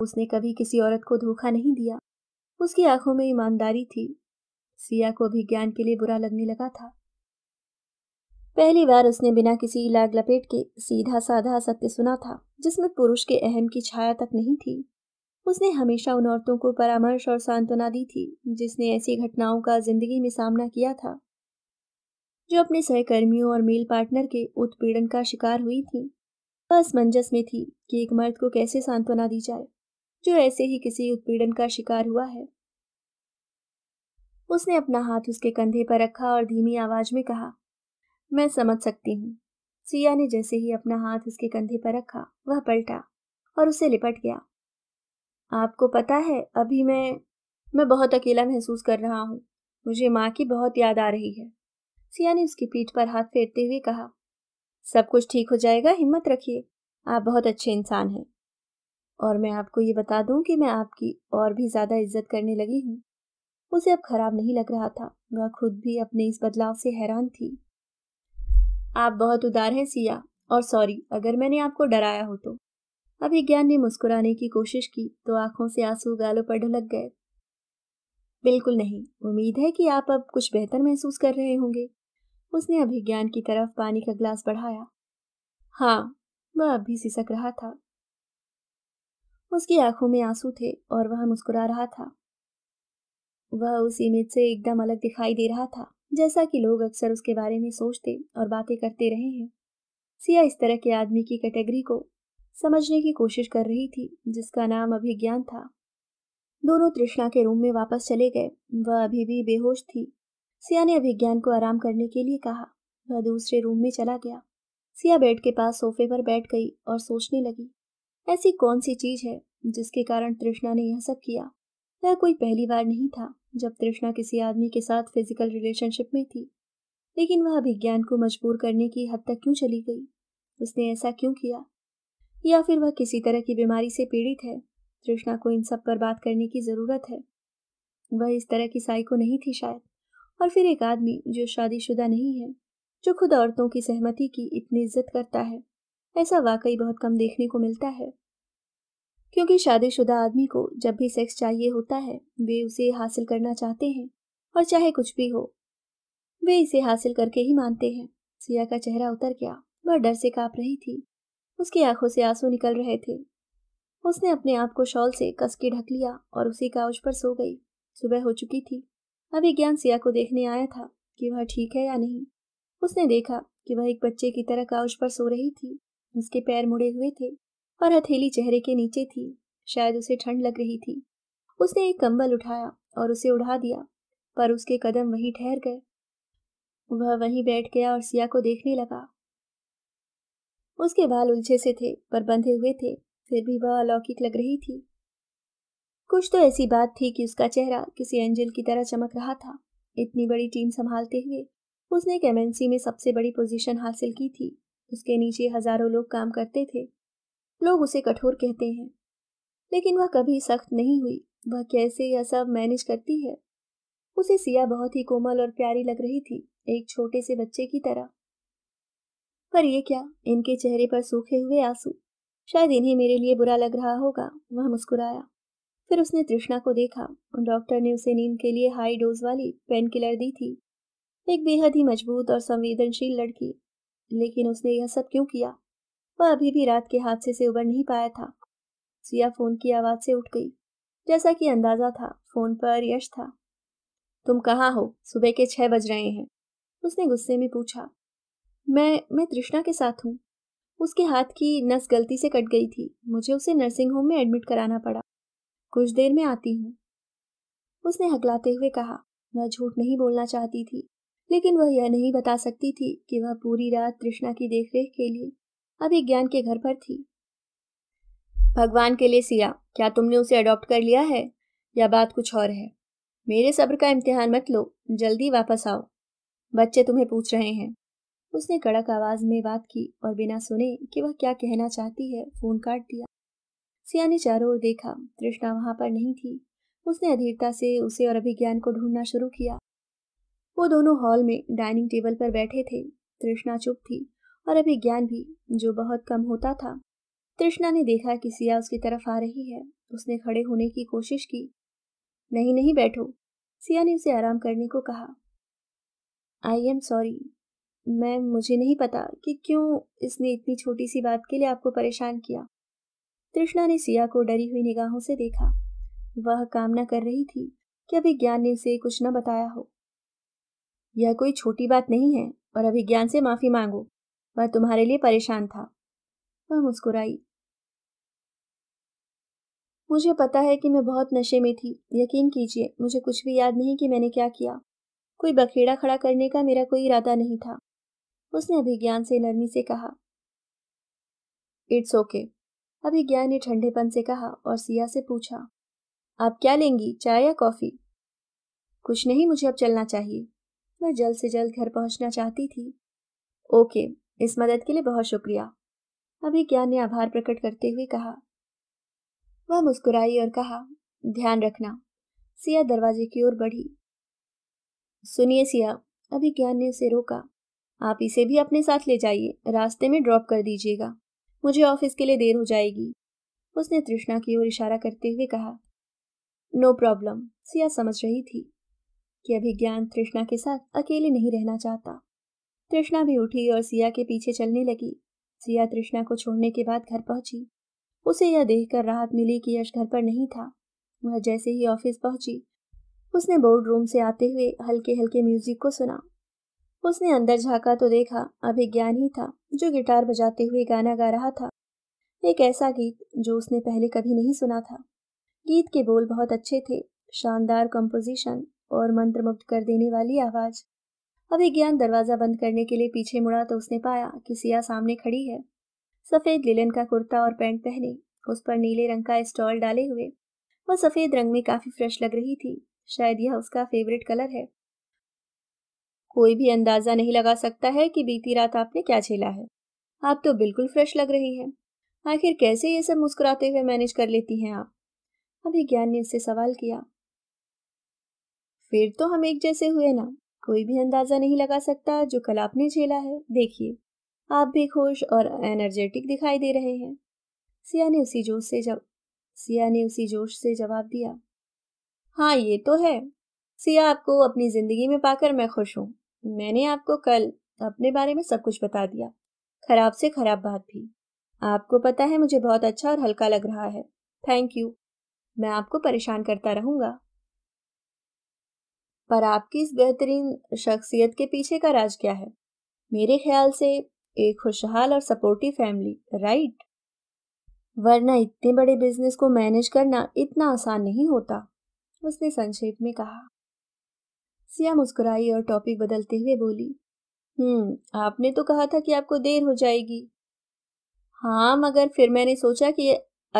उसने कभी किसी औरत को धोखा नहीं दिया उसकी आंखों में ईमानदारी थी सिया को भी ज्ञान के लिए बुरा लगने लगा था पहली बार उसने बिना किसी लाग लपेट के सीधा साधा सत्य सुना था जिसमें पुरुष के अहम की छाया तक नहीं थी उसने हमेशा उन औरतों को परामर्श और सांत्वना दी थी जिसने ऐसी घटनाओं का जिंदगी में सामना किया था जो अपने सहकर्मियों और मेल पार्टनर के उत्पीड़न का शिकार हुई थी बस मंजस में थी कि एक मर्द को कैसे सांत्वना दी जाए जो ऐसे ही किसी उत्पीड़न का शिकार हुआ है उसने अपना हाथ उसके कंधे पर रखा और धीमी आवाज में कहा मैं समझ सकती हूँ सिया ने जैसे ही अपना हाथ उसके कंधे पर रखा वह पलटा और उसे लिपट गया आपको पता है अभी मैं मैं बहुत अकेला महसूस कर रहा हूँ मुझे माँ की बहुत याद आ रही है सिया ने उसकी पीठ पर हाथ फेरते हुए कहा सब कुछ ठीक हो जाएगा हिम्मत रखिए आप बहुत अच्छे इंसान हैं और मैं आपको ये बता दूं कि मैं आपकी और भी ज़्यादा इज्जत करने लगी हूँ उसे अब खराब नहीं लग रहा था वह खुद भी अपने इस बदलाव से हैरान थी आप बहुत उदार हैं सिया और सॉरी अगर मैंने आपको डराया हो तो अभी ज्ञान ने मुस्कुराने की कोशिश की तो आंखों से आंसू गालों पर ढलक गए बिल्कुल नहीं उम्मीद है कि आप अब कुछ बेहतर महसूस कर रहे होंगे उसने अभिज्ञान की तरफ पानी का ग्लास बढ़ाया हाँ वह अब भी सिसक रहा था उसकी आंखों में आंसू थे और वह मुस्कुरा रहा था वह उस इमेज से एकदम अलग दिखाई दे रहा था जैसा कि लोग अक्सर उसके बारे में सोचते और बातें करते रहे हैं सिया इस तरह के आदमी की कैटेगरी को समझने की कोशिश कर रही थी जिसका नाम अभिज्ञान था दोनों तृष्णा के रूम में वापस चले गए वह अभी भी बेहोश थी सिया ने अभिज्ञान को आराम करने के लिए कहा वह दूसरे रूम में चला गया सिया बेड के पास सोफे पर बैठ गई और सोचने लगी ऐसी कौन सी चीज है जिसके कारण तृष्णा ने यह सब किया वह कोई पहली बार नहीं था जब तृष्णा किसी आदमी के साथ फिजिकल रिलेशनशिप में थी लेकिन वह अभिज्ञान को मजबूर करने की हद तक क्यों चली गई उसने ऐसा क्यों किया या फिर वह किसी तरह की बीमारी से पीड़ित है तृष्णा को इन सब पर बात करने की ज़रूरत है वह इस तरह की साइको नहीं थी शायद और फिर एक आदमी जो शादीशुदा नहीं है जो खुद औरतों की सहमति की इतनी इज्जत करता है ऐसा वाकई बहुत कम देखने को मिलता है क्योंकि शादीशुदा आदमी को जब भी सेक्स चाहिए होता है वे उसे हासिल करना चाहते हैं और चाहे कुछ भी हो वे इसे हासिल करके ही मानते हैं सिया का चेहरा उतर गया वह डर से कांप रही थी उसकी आंखों से आंसू निकल रहे थे उसने अपने आप को शॉल से कसके ढक लिया और उसी काउच पर सो गई सुबह हो चुकी थी अभी ज्ञान सिया को देखने आया था कि वह ठीक है या नहीं उसने देखा कि वह एक बच्चे की तरह काउच पर सो रही थी उसके पैर मुड़े हुए थे और हथेली चेहरे के नीचे थी शायद उसे ठंड लग रही थी उसने एक कंबल उठाया और उसे उड़ा दिया पर उसके कदम वहीं ठहर गए वह वहीं बैठ गया और सिया को देखने लगा उसके बाल उलझे से थे पर बंधे हुए थे फिर भी वह अलौकिक लग रही थी कुछ तो ऐसी बात थी कि उसका चेहरा किसी एंजल की तरह चमक रहा था इतनी बड़ी टीम संभालते हुए उसने एक एमएनसी में सबसे बड़ी पोजीशन हासिल की थी उसके नीचे हजारों लोग काम करते थे लोग उसे कठोर कहते हैं लेकिन वह कभी सख्त नहीं हुई वह कैसे यह सब मैनेज करती है उसे सिया बहुत ही कोमल और प्यारी लग रही थी एक छोटे से बच्चे की तरह पर ये क्या इनके चेहरे पर सूखे हुए आंसू शायद इन्हें मेरे लिए बुरा लग रहा होगा वह मुस्कुराया फिर उसने तृष्णा को देखा डॉक्टर ने उसे नींद के लिए हाई डोज वाली पेन किलर दी थी एक बेहद ही मजबूत और संवेदनशील लड़की लेकिन उसने यह सब क्यों किया वह अभी भी रात के हादसे से उबर नहीं पाया था सिया फोन की आवाज से उठ गई जैसा कि अंदाजा था फोन पर यश था तुम कहाँ हो सुबह के छह बज रहे हैं उसने गुस्से में पूछा मैं मैं तृष्णा के साथ हूँ उसके हाथ की नस गलती से कट गई थी मुझे उसे नर्सिंग होम में एडमिट कराना पड़ा कुछ देर में आती हूँ उसने हकलाते हुए कहा वह झूठ नहीं बोलना चाहती थी लेकिन वह यह नहीं बता सकती थी कि वह पूरी रात तृष्णा की देखरेख के लिए अभी ज्ञान के घर पर थी भगवान के लिए सिया क्या तुमने उसे अडॉप्ट कर लिया है या बात कुछ और है मेरे सब्र का इम्तिहान मत लो जल्दी वापस आओ बच्चे तुम्हें पूछ रहे हैं उसने कड़क आवाज में बात की और बिना सुने कि वह क्या कहना चाहती है फोन काट दिया सिया ने चारों ओर देखा तृष्णा वहां पर नहीं थी उसने अधीरता से उसे और अभिज्ञान को ढूंढना शुरू किया वो दोनों हॉल में डाइनिंग टेबल पर बैठे थे तृष्णा चुप थी और अभी ज्ञान भी जो बहुत कम होता था तृष्णा ने देखा कि सिया उसकी तरफ आ रही है उसने खड़े होने की कोशिश की नहीं नहीं बैठो सिया ने उसे आराम करने को कहा आई एम सॉरी मैं मुझे नहीं पता कि क्यों इसने इतनी छोटी सी बात के लिए आपको परेशान किया तृष्णा ने सिया को डरी हुई निगाहों से देखा वह कामना कर रही थी कि अभिज्ञान ने उसे कुछ न बताया हो यह कोई छोटी बात नहीं है और अभिज्ञान से माफी मांगो वह तुम्हारे लिए परेशान था वह मुस्कुराई मुझे पता है कि मैं बहुत नशे में थी यकीन कीजिए मुझे कुछ भी याद नहीं कि मैंने क्या किया कोई बखेड़ा खड़ा करने का मेरा कोई इरादा नहीं था उसने अभिज्ञान से नरमी से कहा इट्स ओके अभिज्ञान ने ठंडेपन से कहा और सिया से पूछा आप क्या लेंगी चाय या कॉफ़ी कुछ नहीं मुझे अब चलना चाहिए मैं जल्द से जल्द घर पहुंचना चाहती थी ओके इस मदद के लिए बहुत शुक्रिया अभी ज्ञान ने आभार प्रकट करते हुए कहा वह मुस्कुराई और कहा ध्यान रखना सिया दरवाजे की ओर बढ़ी सुनिए सिया अभी ज्ञान ने उसे रोका आप इसे भी अपने साथ ले जाइए रास्ते में ड्रॉप कर दीजिएगा मुझे ऑफिस के लिए देर हो जाएगी उसने तृष्णा की ओर इशारा करते हुए कहा नो प्रॉब्लम सिया समझ रही थी कि अभिज्ञान तृष्णा के साथ अकेले नहीं रहना चाहता तृष्णा भी उठी और सिया के पीछे चलने लगी सिया तृष्णा को छोड़ने के बाद घर पहुंची उसे यह देखकर राहत मिली कि यश घर पर नहीं था वह जैसे ही ऑफिस पहुंची उसने बोर्ड रूम से आते हुए हल्के हल्के म्यूजिक को सुना उसने अंदर झांका तो देखा अभिज्ञान ही था जो गिटार बजाते हुए गाना गा रहा था एक ऐसा गीत जो उसने पहले कभी नहीं सुना था गीत के बोल बहुत अच्छे थे शानदार कंपोजिशन और मंत्रमुग्ध कर देने वाली आवाज अभिज्ञान दरवाजा बंद करने के लिए पीछे मुड़ा तो उसने पाया कि सिया सामने खड़ी है सफेद लिलन का कुर्ता और पैंट पहने उस पर नीले रंग का स्टॉल डाले हुए वह सफेद रंग में काफी फ्रेश लग रही थी शायद यह उसका फेवरेट कलर है कोई भी अंदाजा नहीं लगा सकता है कि बीती रात आपने क्या झेला है आप तो बिल्कुल फ्रेश लग रही हैं आखिर कैसे ये सब मुस्कुराते हुए मैनेज कर लेती हैं आप अभिज्ञान ने उससे सवाल किया फिर तो हम एक जैसे हुए ना कोई भी अंदाजा नहीं लगा सकता जो कल आपने झेला है देखिए आप भी खुश और एनर्जेटिक दिखाई दे रहे हैं सिया ने उसी जोश से जब सिया ने उसी जोश से जवाब दिया हाँ ये तो है सिया आपको अपनी ज़िंदगी में पाकर मैं खुश हूँ मैंने आपको कल अपने बारे में सब कुछ बता दिया खराब से खराब बात भी आपको पता है मुझे बहुत अच्छा और हल्का लग रहा है थैंक यू मैं आपको परेशान करता रहूंगा पर आपकी इस बेहतरीन शख्सियत के पीछे का राज क्या है मेरे ख्याल से एक खुशहाल और सपोर्टिव फैमिली राइट वरना इतने बड़े बिजनेस को मैनेज करना इतना आसान नहीं होता उसने संक्षेप में कहा सिया मुस्कुराई और टॉपिक बदलते हुए बोली हम्म आपने तो कहा था कि आपको देर हो जाएगी हाँ मगर फिर मैंने सोचा कि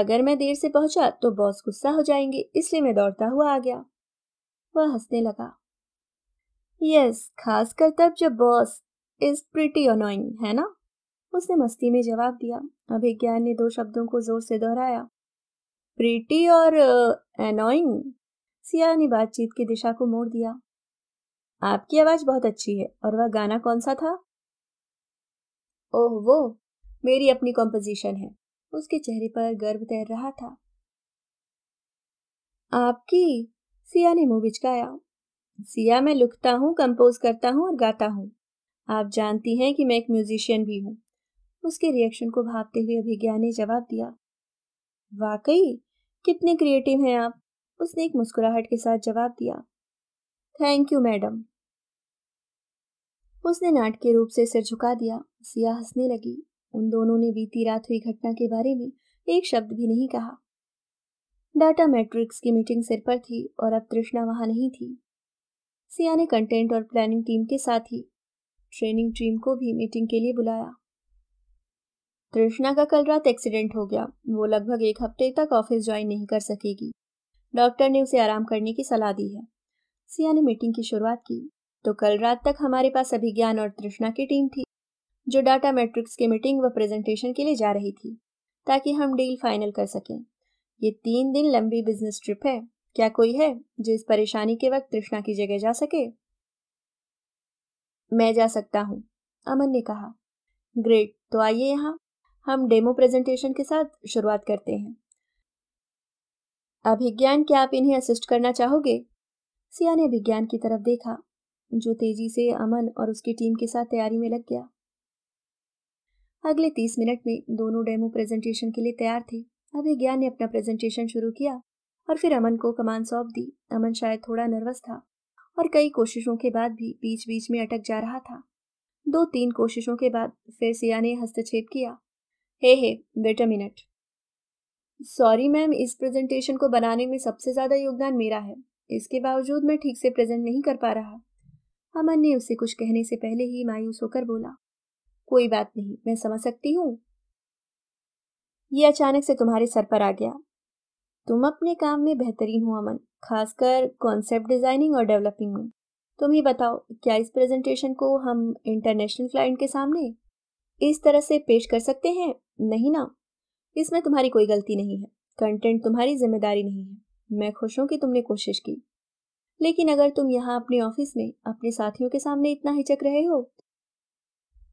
अगर मैं देर से पहुंचा तो बॉस गुस्सा हो जाएंगे इसलिए मैं दौड़ता हुआ आ गया वह हंसने लगा यस खासकर तब जब बॉस इज प्रिटी अनोइंग है ना उसने मस्ती में जवाब दिया अभिज्ञान ने दो शब्दों को जोर से दोहराया प्रिटी और अनोइंग uh, सिया ने बातचीत की दिशा को मोड़ दिया आपकी आवाज बहुत अच्छी है और वह गाना कौन सा था ओह वो मेरी अपनी कॉम्पोजिशन है उसके चेहरे पर गर्व तैर रहा था आपकी सिया ने मुंह बिचकाया सिया मैं लुकता हूँ कंपोज करता हूँ और गाता हूँ आप जानती हैं कि मैं एक म्यूजिशियन भी हूँ उसके रिएक्शन को भापते हुए अभिज्ञा ने जवाब दिया वाकई कितने क्रिएटिव हैं आप उसने एक मुस्कुराहट के साथ जवाब दिया थैंक यू मैडम उसने नाटकीय रूप से सिर झुका दिया सिया हंसने लगी उन दोनों ने बीती रात हुई घटना के बारे में एक शब्द भी नहीं कहा डाटा मैट्रिक्स की मीटिंग सिर पर थी और अब तृष्णा वहां नहीं थी सिया ने कंटेंट और प्लानिंग टीम के साथ ही ट्रेनिंग टीम को भी मीटिंग के लिए बुलाया तृष्णा का कल रात एक्सीडेंट हो गया वो लगभग एक हफ्ते तक ऑफिस ज्वाइन नहीं कर सकेगी डॉक्टर ने उसे आराम करने की सलाह दी है सिया ने मीटिंग की शुरुआत की तो कल रात तक हमारे पास अभिज्ञान और तृष्णा की टीम थी जो डाटा मैट्रिक्स की मीटिंग व प्रेजेंटेशन के लिए जा रही थी ताकि हम डील फाइनल कर सकें ये तीन दिन लंबी बिजनेस ट्रिप है क्या कोई है जो इस परेशानी के वक्त तृष्णा की जगह जा सके मैं जा सकता हूँ अमन ने कहा ग्रेट तो आइए यहाँ हम डेमो प्रेजेंटेशन के साथ शुरुआत करते हैं अभिज्ञान क्या आप इन्हें असिस्ट करना चाहोगे सिया ने अभिज्ञान की तरफ देखा जो तेजी से अमन और उसकी टीम के साथ तैयारी में लग गया अगले तीस मिनट में दोनों डेमो प्रेजेंटेशन के लिए तैयार थे अभिज्ञान ने अपना प्रेजेंटेशन शुरू किया और फिर अमन को कमान सौंप दी अमन शायद थोड़ा नर्वस था और कई कोशिशों के बाद भी बीच बीच में अटक जा रहा था दो तीन कोशिशों के बाद फिर सिया ने हस्तक्षेप किया hey hey wait a minute sorry ma'am इस प्रेजेंटेशन को बनाने में सबसे ज़्यादा योगदान मेरा है इसके बावजूद मैं ठीक से प्रेजेंट नहीं कर पा रहा अमन ने उसे कुछ कहने से पहले ही मायूस होकर बोला कोई बात नहीं मैं समझ सकती हूँ ये अचानक से तुम्हारे सर पर आ गया तुम अपने काम में बेहतरीन हो अमन खासकर कॉन्सेप्ट डिज़ाइनिंग और डेवलपिंग में तुम ही बताओ क्या इस प्रेजेंटेशन को हम इंटरनेशनल क्लाइंट के सामने इस तरह से पेश कर सकते हैं नहीं ना इसमें तुम्हारी कोई गलती नहीं है कंटेंट तुम्हारी जिम्मेदारी नहीं है मैं खुश हूँ कि तुमने कोशिश की लेकिन अगर तुम यहाँ अपने ऑफिस में अपने साथियों के सामने इतना हिचक रहे हो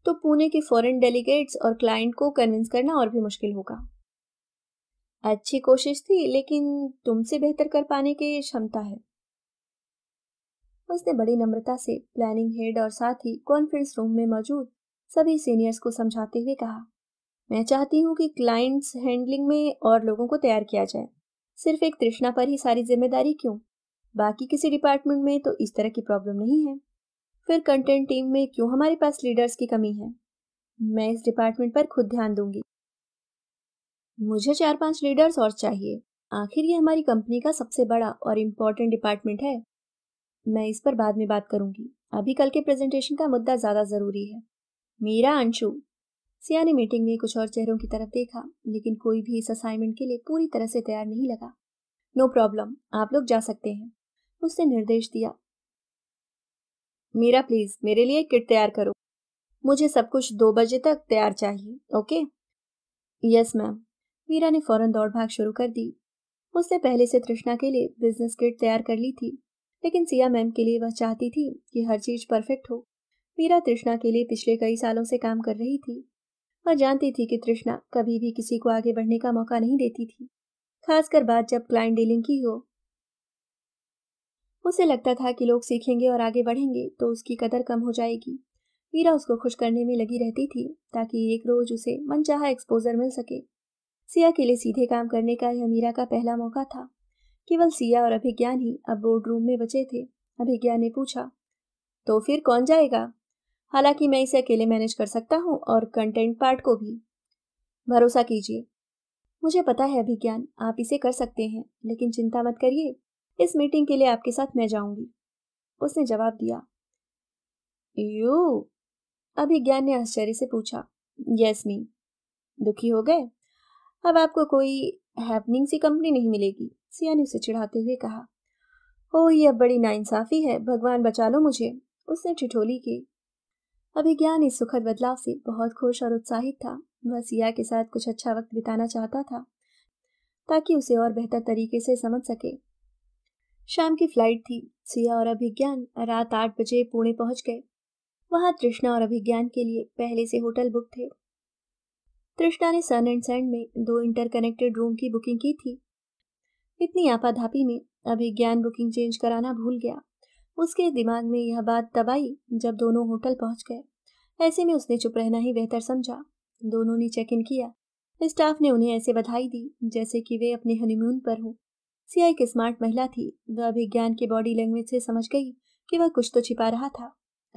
तो पुणे के फॉरेन डेलीगेट्स और क्लाइंट को कन्विंस करना और भी मुश्किल होगा अच्छी कोशिश थी लेकिन तुमसे बेहतर कर पाने की क्षमता है उसने बड़ी नम्रता से प्लानिंग हेड और साथ ही कॉन्फ्रेंस रूम में मौजूद सभी सीनियर्स को समझाते हुए कहा मैं चाहती हूँ कि क्लाइंट्स हैंडलिंग में और लोगों को तैयार किया जाए सिर्फ एक तृष्णा पर ही सारी जिम्मेदारी क्यों बाकी किसी डिपार्टमेंट में तो इस तरह की प्रॉब्लम नहीं है फिर कंटेंट टीम में क्यों हमारे पास लीडर्स की कमी है मैं इस डिपार्टमेंट पर खुद ध्यान दूंगी मुझे चार पांच लीडर्स और चाहिए आखिर ये हमारी कंपनी का सबसे बड़ा और इम्पोर्टेंट डिपार्टमेंट है मैं इस पर बाद में बात करूंगी अभी कल के प्रेजेंटेशन का मुद्दा ज़्यादा ज़रूरी है मीरा अंशु सिया ने मीटिंग में कुछ और चेहरों की तरफ देखा लेकिन कोई भी इस असाइनमेंट के लिए पूरी तरह से तैयार नहीं लगा नो no प्रॉब्लम आप लोग जा सकते हैं उसने निर्देश दिया मीरा प्लीज मेरे लिए किट तैयार करो मुझे सब कुछ दो बजे तक तैयार चाहिए ओके यस मैम मीरा ने फौरन दौड़ भाग शुरू कर दी उसने पहले से तृष्णा के लिए बिजनेस किट तैयार कर ली थी लेकिन सिया मैम के लिए वह चाहती थी कि हर चीज परफेक्ट हो मीरा तृष्णा के लिए पिछले कई सालों से काम कर रही थी वह जानती थी कि तृष्णा कभी भी किसी को आगे बढ़ने का मौका नहीं देती थी खासकर बात जब क्लाइंट डीलिंग की हो उसे लगता था कि लोग सीखेंगे और आगे बढ़ेंगे तो उसकी कदर कम हो जाएगी मीरा उसको खुश करने में लगी रहती थी ताकि एक रोज उसे मनचाहा एक्सपोजर मिल सके सिया के लिए सीधे काम करने का यह मीरा का पहला मौका था केवल सिया और अभिज्ञान ही अब बोर्ड रूम में बचे थे अभिज्ञान ने पूछा तो फिर कौन जाएगा हालांकि मैं इसे अकेले मैनेज कर सकता हूँ और कंटेंट पार्ट को भी भरोसा कीजिए मुझे पता है अभिज्ञान आप इसे कर सकते हैं लेकिन चिंता मत करिए इस मीटिंग के लिए आपके साथ मैं जाऊंगी उसने जवाब दिया यू अभी ज्ञान ने आश्चर्य से पूछा यस मी दुखी हो गए अब आपको कोई हैपनिंग सी कंपनी नहीं मिलेगी सिया ने उसे चिढ़ाते हुए कहा ओ ये अब बड़ी नाइंसाफी है भगवान बचा लो मुझे उसने ठिठोली की अभिज्ञान इस सुखद बदलाव से बहुत खुश और उत्साहित था वह सिया के साथ कुछ अच्छा वक्त बिताना चाहता था ताकि उसे और बेहतर तरीके से समझ सके शाम की फ्लाइट थी सिया और अभिज्ञान रात आठ बजे पुणे पहुंच गए वहां तृष्णा और अभिज्ञान के लिए पहले से होटल बुक थे तृष्णा ने सन एंड सैंड में दो इंटरकनेक्टेड रूम की बुकिंग की थी इतनी आपाधापी में अभिज्ञान बुकिंग चेंज कराना भूल गया उसके दिमाग में यह बात तब आई जब दोनों होटल पहुंच गए ऐसे में उसने चुप रहना ही बेहतर समझा दोनों ने चेक इन किया स्टाफ ने उन्हें ऐसे बधाई दी जैसे कि वे अपने हनीमून पर हों सिया एक स्मार्ट महिला थी वह अभिज्ञान की बॉडी लैंग्वेज से समझ गई कि वह कुछ तो छिपा रहा था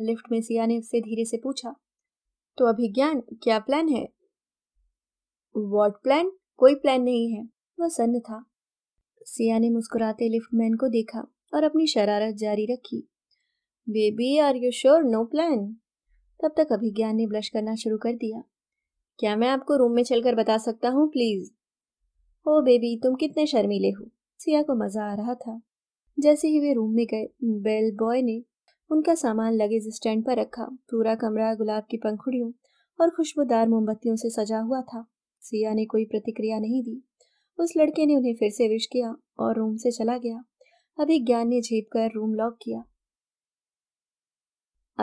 लिफ्ट में सिया ने उससे धीरे से पूछा तो अभिज्ञान क्या प्लान है वॉट प्लान कोई प्लान नहीं है वह सन्न था सिया ने मुस्कुराते लिफ्ट मैन को देखा और अपनी शरारत जारी रखी baby are you sure no plan तब तक अभिज्ञान ने ब्लश करना शुरू कर दिया क्या मैं आपको रूम में चलकर बता सकता हूँ प्लीज ओ बेबी तुम कितने शर्मीले हो सिया को मज़ा आ रहा था जैसे ही वे रूम में गए बेल बॉय ने उनका सामान लगेज स्टैंड पर रखा पूरा कमरा गुलाब की पंखुड़ियों और खुशबूदार मोमबत्तियों से सजा हुआ था सिया ने कोई प्रतिक्रिया नहीं दी उस लड़के ने उन्हें फिर से विश किया और रूम से चला गया अभी ज्ञान ने झेप कर रूम लॉक किया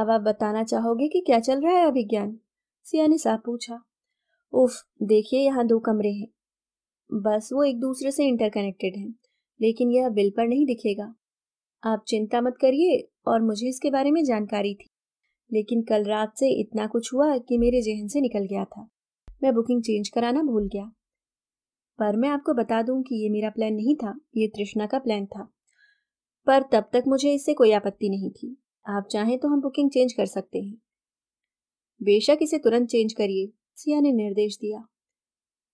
अब आप बताना चाहोगे कि क्या चल रहा है अभी ज्ञान सिया ने साफ पूछा उफ देखिए यहाँ दो कमरे हैं बस वो एक दूसरे से इंटरकनेक्टेड हैं लेकिन यह बिल पर नहीं दिखेगा आप चिंता मत करिए और मुझे इसके बारे में जानकारी थी लेकिन कल रात से इतना कुछ हुआ कि मेरे जहन से निकल गया था मैं बुकिंग चेंज कराना भूल गया पर मैं आपको बता दूं कि ये मेरा प्लान नहीं था ये तृष्णा का प्लान था पर तब तक मुझे इससे कोई आपत्ति नहीं थी आप चाहें तो हम बुकिंग चेंज कर सकते हैं बेशक इसे तुरंत चेंज करिए सिया ने निर्देश दिया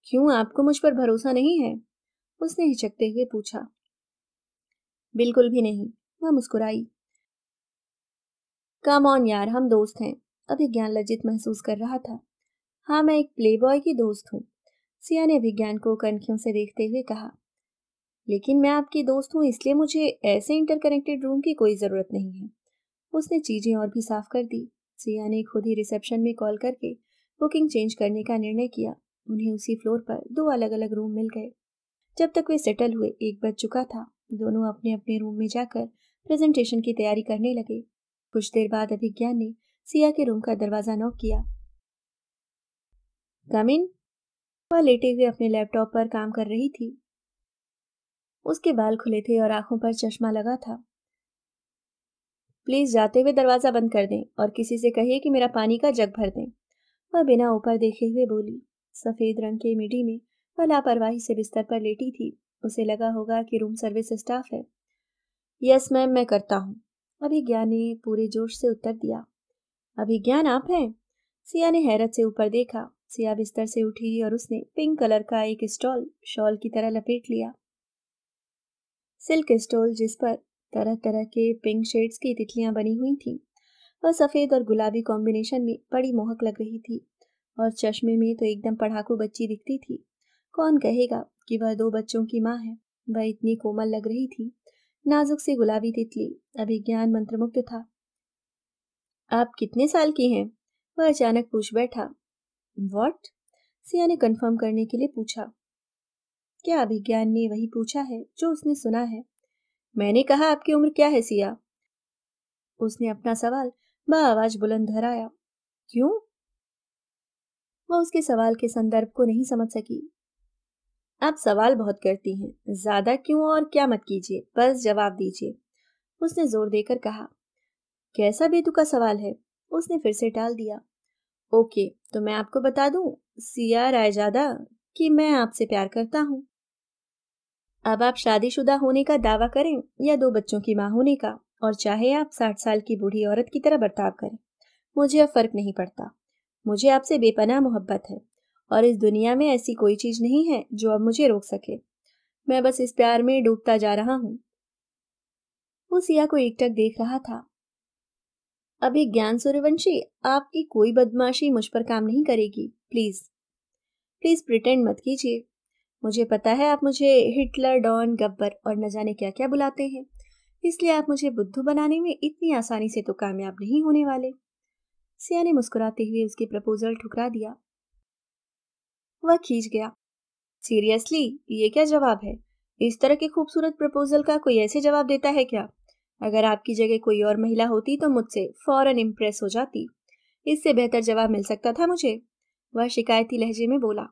क्यों आपको मुझ पर भरोसा नहीं है उसने हिचकते हुए पूछा बिल्कुल भी नहीं वह मुस्कुराई कम ऑन यार हम दोस्त हैं अभिज्ञान लज्जित महसूस कर रहा था हाँ मैं एक प्लेबॉय की दोस्त हूँ सिया ने अभिज्ञान को कनखियों से देखते हुए कहा लेकिन मैं आपकी दोस्त हूँ इसलिए मुझे ऐसे इंटरकनेक्टेड रूम की कोई ज़रूरत नहीं है उसने चीज़ें और भी साफ कर दी सिया ने खुद ही रिसेप्शन में कॉल करके बुकिंग चेंज करने का निर्णय किया उन्हें उसी फ्लोर पर दो अलग अलग रूम मिल गए जब तक वे सेटल हुए एक बज चुका था दोनों अपने अपने रूम में जाकर प्रेजेंटेशन की तैयारी करने लगे कुछ देर बाद अभिज्ञान ने सिया के रूम का दरवाजा नॉक किया कमिन वह लेटे हुए अपने लैपटॉप पर काम कर रही थी उसके बाल खुले थे और आंखों पर चश्मा लगा था प्लीज जाते हुए दरवाजा बंद कर दें और किसी से कहिए कि मेरा पानी का जग भर दें वह बिना ऊपर देखे हुए बोली सफेद रंग के मिडी में वह लापरवाही से बिस्तर पर लेटी थी उसे लगा होगा कि रूम सर्विस स्टाफ है यस मैम मैं करता हूँ अभिज्ञा ने पूरे जोश से उत्तर दिया अभिज्ञान आप हैं सिया ने हैरत से ऊपर देखा सिया बिस्तर से उठी और उसने पिंक कलर का एक स्टॉल शॉल की तरह लपेट लिया सिल्क स्टॉल जिस पर तरह तरह के पिंक शेड्स की तितलियां बनी हुई थीं वह सफ़ेद और गुलाबी कॉम्बिनेशन में बड़ी मोहक लग रही थी और चश्मे में तो एकदम पढ़ाकू बच्ची दिखती थी कौन कहेगा कि वह दो बच्चों की माँ है वह इतनी कोमल लग रही थी नाजुक से गुलाबी तितली अभी ज्ञान मंत्रमुग्ध था आप कितने साल की हैं वह अचानक पूछ बैठा वॉट सिया ने कंफर्म करने के लिए पूछा क्या अभिज्ञान ने वही पूछा है जो उसने सुना है मैंने कहा आपकी उम्र क्या है सिया उसने अपना सवाल बा आवाज बुलंद धराया क्यों वह उसके सवाल के संदर्भ को नहीं समझ सकी आप सवाल बहुत करती हैं ज्यादा क्यों और क्या मत कीजिए बस जवाब दीजिए उसने जोर देकर कहा कैसा बेतुका सवाल है उसने फिर से टाल दिया ओके तो मैं आपको बता दूं सिया रायजादा कि मैं आपसे प्यार करता हूं अब आप शादीशुदा होने का दावा करें या दो बच्चों की माँ होने का और चाहे आप साठ साल की बूढ़ी औरत की तरह बर्ताव करें मुझे अब फर्क नहीं पड़ता मुझे आपसे बेपनाह मोहब्बत है और इस दुनिया में ऐसी कोई चीज नहीं है जो अब मुझे रोक सके मैं बस इस प्यार में डूबता जा रहा हूं वो सिया को एकटक देख रहा था अभी ज्ञान सूर्यवंशी आपकी कोई बदमाशी मुझ पर काम नहीं करेगी प्लीज प्लीज प्रिटेंड मत कीजिए मुझे पता है आप मुझे हिटलर डॉन गब्बर और न जाने क्या क्या बुलाते हैं इसलिए आप मुझे बुद्धू बनाने में इतनी आसानी से तो कामयाब नहीं होने वाले सिया ने मुस्कुराते हुए उसके प्रपोजल ठुकरा दिया वह खींच गया सीरियसली ये क्या जवाब है इस तरह के खूबसूरत प्रपोजल का कोई ऐसे जवाब देता है क्या अगर आपकी जगह कोई और महिला होती तो मुझसे फौरन इम्प्रेस हो जाती इससे बेहतर जवाब मिल सकता था मुझे वह शिकायती लहजे में बोला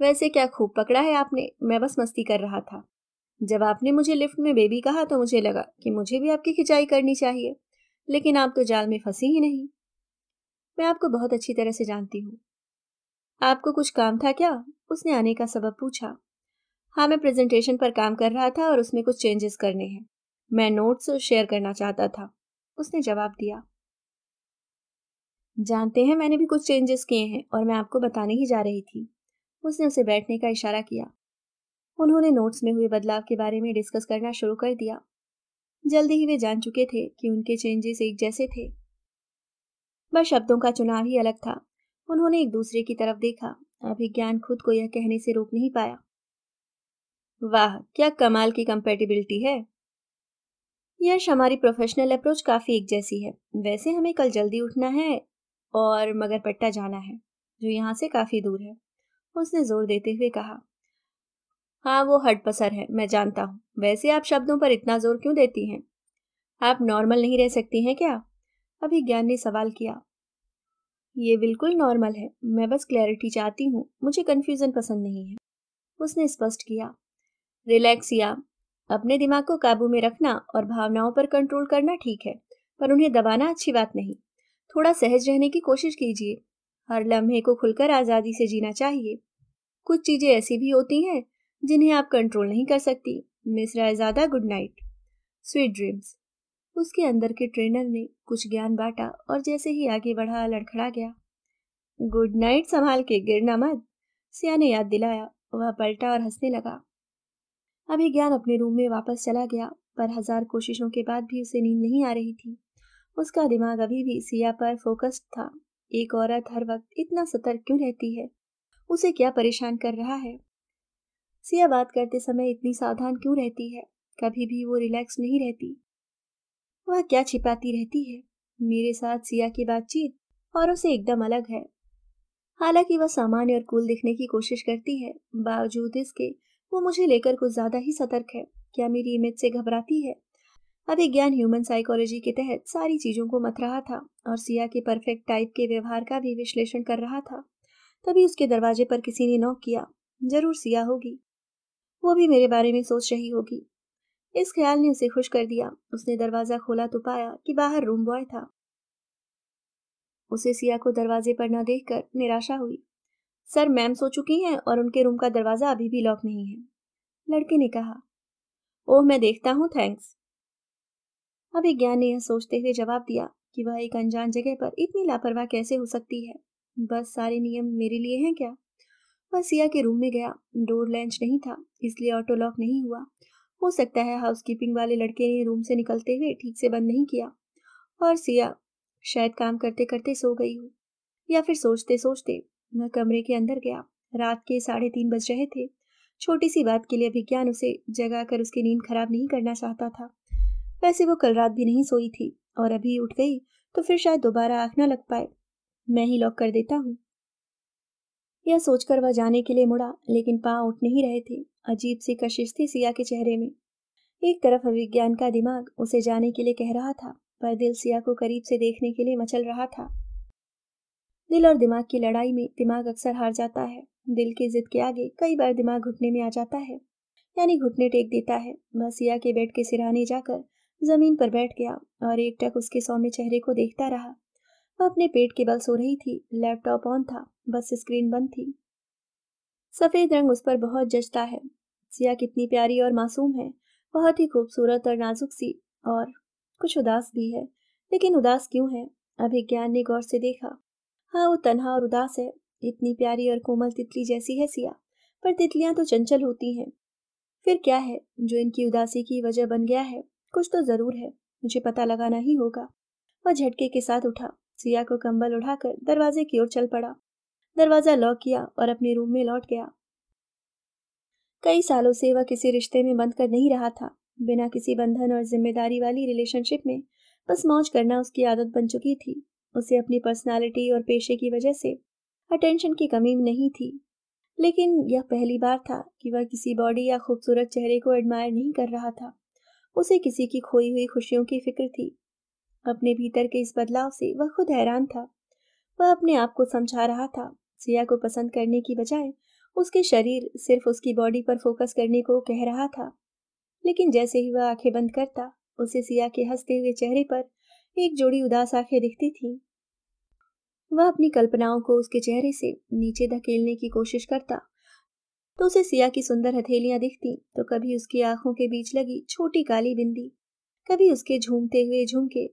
वैसे क्या खूब पकड़ा है आपने मैं बस मस्ती कर रहा था जब आपने मुझे लिफ्ट में बेबी कहा तो मुझे लगा कि मुझे भी आपकी खिंचाई करनी चाहिए लेकिन आप तो जाल में फंसी ही नहीं मैं आपको बहुत अच्छी तरह से जानती हूँ आपको कुछ काम था क्या उसने आने का सबब पूछा हाँ मैं प्रेजेंटेशन पर काम कर रहा था और उसमें कुछ चेंजेस करने हैं मैं नोट्स शेयर करना चाहता था उसने जवाब दिया जानते हैं मैंने भी कुछ चेंजेस किए हैं और मैं आपको बताने ही जा रही थी उसने उसे बैठने का इशारा किया उन्होंने नोट्स में हुए बदलाव के बारे में डिस्कस करना शुरू कर दिया जल्दी ही वे जान चुके थे कि उनके चेंजेस एक जैसे थे बस शब्दों का चुनाव ही अलग था उन्होंने एक दूसरे की तरफ देखा अभिज्ञान खुद को यह कहने से रोक नहीं पाया वाह क्या कमाल की कंपेटिबिलिटी है यश हमारी प्रोफेशनल अप्रोच काफी एक जैसी है वैसे हमें कल जल्दी उठना है और मगर पट्टा जाना है जो यहाँ से काफी दूर है उसने जोर देते हुए कहा हाँ वो हट पसर है मैं जानता हूँ वैसे आप शब्दों पर इतना जोर क्यों देती हैं आप नॉर्मल नहीं रह सकती हैं क्या अभिज्ञान ने सवाल किया ये बिल्कुल नॉर्मल है मैं बस क्लैरिटी चाहती हूँ मुझे कन्फ्यूज़न पसंद नहीं है उसने स्पष्ट किया रिलैक्स या अपने दिमाग को काबू में रखना और भावनाओं पर कंट्रोल करना ठीक है पर उन्हें दबाना अच्छी बात नहीं थोड़ा सहज रहने की कोशिश कीजिए हर लम्हे को खुलकर आज़ादी से जीना चाहिए कुछ चीज़ें ऐसी भी होती हैं जिन्हें आप कंट्रोल नहीं कर सकती Miss Raizada good night sweet dreams उसके अंदर के ट्रेनर ने कुछ ज्ञान बांटा और जैसे ही आगे बढ़ा लड़खड़ा गया गुड नाइट संभाल के गिरना मत सिया ने याद दिलाया वह पलटा और हंसने लगा अभी ज्ञान अपने रूम में वापस चला गया पर हजार कोशिशों के बाद भी उसे नींद नहीं आ रही थी उसका दिमाग अभी भी सिया पर फोकस्ड था एक औरत हर वक्त इतना सतर्क क्यों रहती है उसे क्या परेशान कर रहा है सिया बात करते समय इतनी सावधान क्यों रहती है कभी भी वो रिलैक्स नहीं रहती वह क्या छिपाती रहती है मेरे साथ सिया की बातचीत और उसे एकदम अलग है हालांकि वह सामान्य और कूल दिखने की कोशिश करती है बावजूद इसके वो मुझे लेकर कुछ ज्यादा ही सतर्क है क्या मेरी इमेज से घबराती है ज्ञान ह्यूमन साइकोलॉजी के तहत सारी चीजों को मत रहा था और सिया के परफेक्ट टाइप के व्यवहार का भी विश्लेषण कर रहा था तभी उसके दरवाजे पर किसी ने नॉक किया जरूर सिया होगी वो भी मेरे बारे में सोच रही होगी इस ख्याल ने उसे खुश कर दिया उसने दरवाजा खोला तो पाया कि बाहर रूम बॉय था उसे सिया को दरवाजे पर न देखकर निराशा हुई सर मैम सो चुकी हैं और उनके रूम का दरवाजा अभी भी लॉक नहीं है लड़के ने कहा ओह मैं देखता हूँ थैंक्स अभी ज्ञान ने यह सोचते हुए जवाब दिया कि वह एक अनजान जगह पर इतनी लापरवाह कैसे हो सकती है बस सारे नियम मेरे लिए हैं क्या वह सिया के रूम में गया डोर लैंच नहीं था इसलिए ऑटो लॉक नहीं हुआ हो सकता है हाउसकीपिंग वाले लड़के ने रूम से निकलते हुए ठीक से बंद नहीं किया और सिया शायद काम करते करते सो गई हो या फिर सोचते सोचते मैं कमरे के अंदर गया रात के साढ़े तीन बज रहे थे छोटी सी बात के लिए विज्ञान उसे जगा कर उसकी नींद खराब नहीं करना चाहता था वैसे वो कल रात भी नहीं सोई थी और अभी उठ गई तो फिर शायद दोबारा आँख ना लग पाए मैं ही लॉक कर देता हूँ यह सोचकर वह जाने के लिए मुड़ा लेकिन पाँव उठ नहीं रहे थे अजीब सी कशिश थी सिया के चेहरे में एक तरफ अभिज्ञान का दिमाग उसे जाने के लिए कह रहा था पर दिल सिया को करीब से देखने के लिए मचल रहा था दिल और दिमाग की लड़ाई में दिमाग अक्सर हार जाता है दिल की जिद के आगे कई बार दिमाग घुटने में आ जाता है यानी घुटने टेक देता है वह सिया के बेड के सिराने जाकर जमीन पर बैठ गया और एक टक उसके सौम्य चेहरे को देखता रहा वह अपने पेट के बल सो रही थी लैपटॉप ऑन था बस स्क्रीन बंद थी सफ़ेद रंग उस पर बहुत जचता है सिया कितनी प्यारी और मासूम है बहुत ही खूबसूरत और नाजुक सी और कुछ उदास भी है लेकिन उदास क्यों है अभी ज्ञान ने गौर से देखा हाँ वो तनहा और उदास है इतनी प्यारी और कोमल तितली जैसी है सिया पर तितलियां तो चंचल होती हैं फिर क्या है जो इनकी उदासी की वजह बन गया है कुछ तो ज़रूर है मुझे पता लगाना ही होगा वह झटके के साथ उठा सिया को कंबल उठाकर दरवाजे की ओर चल पड़ा दरवाज़ा लॉक किया और अपने रूम में लौट गया कई सालों से वह किसी रिश्ते में बंद कर नहीं रहा था बिना किसी बंधन और जिम्मेदारी वाली रिलेशनशिप में बस मौज करना उसकी आदत बन चुकी थी उसे अपनी पर्सनालिटी और पेशे की वजह से अटेंशन की कमी नहीं थी लेकिन यह पहली बार था कि वह किसी बॉडी या खूबसूरत चेहरे को एडमायर नहीं कर रहा था उसे किसी की खोई हुई खुशियों की फिक्र थी अपने भीतर के इस बदलाव से वह खुद हैरान था वह अपने आप को समझा रहा था सिया को पसंद करने की बजाय उसके शरीर सिर्फ उसकी बॉडी पर फोकस करने को कह रहा था लेकिन जैसे ही वह आंखें बंद करता उसे सिया के हंसते हुए चेहरे पर एक जोड़ी उदास आंखें दिखती थी वह अपनी कल्पनाओं को उसके चेहरे से नीचे धकेलने की कोशिश करता तो उसे सिया की सुंदर हथेलियां दिखती तो कभी उसकी आंखों के बीच लगी छोटी काली बिंदी कभी उसके झूमते हुए झुमके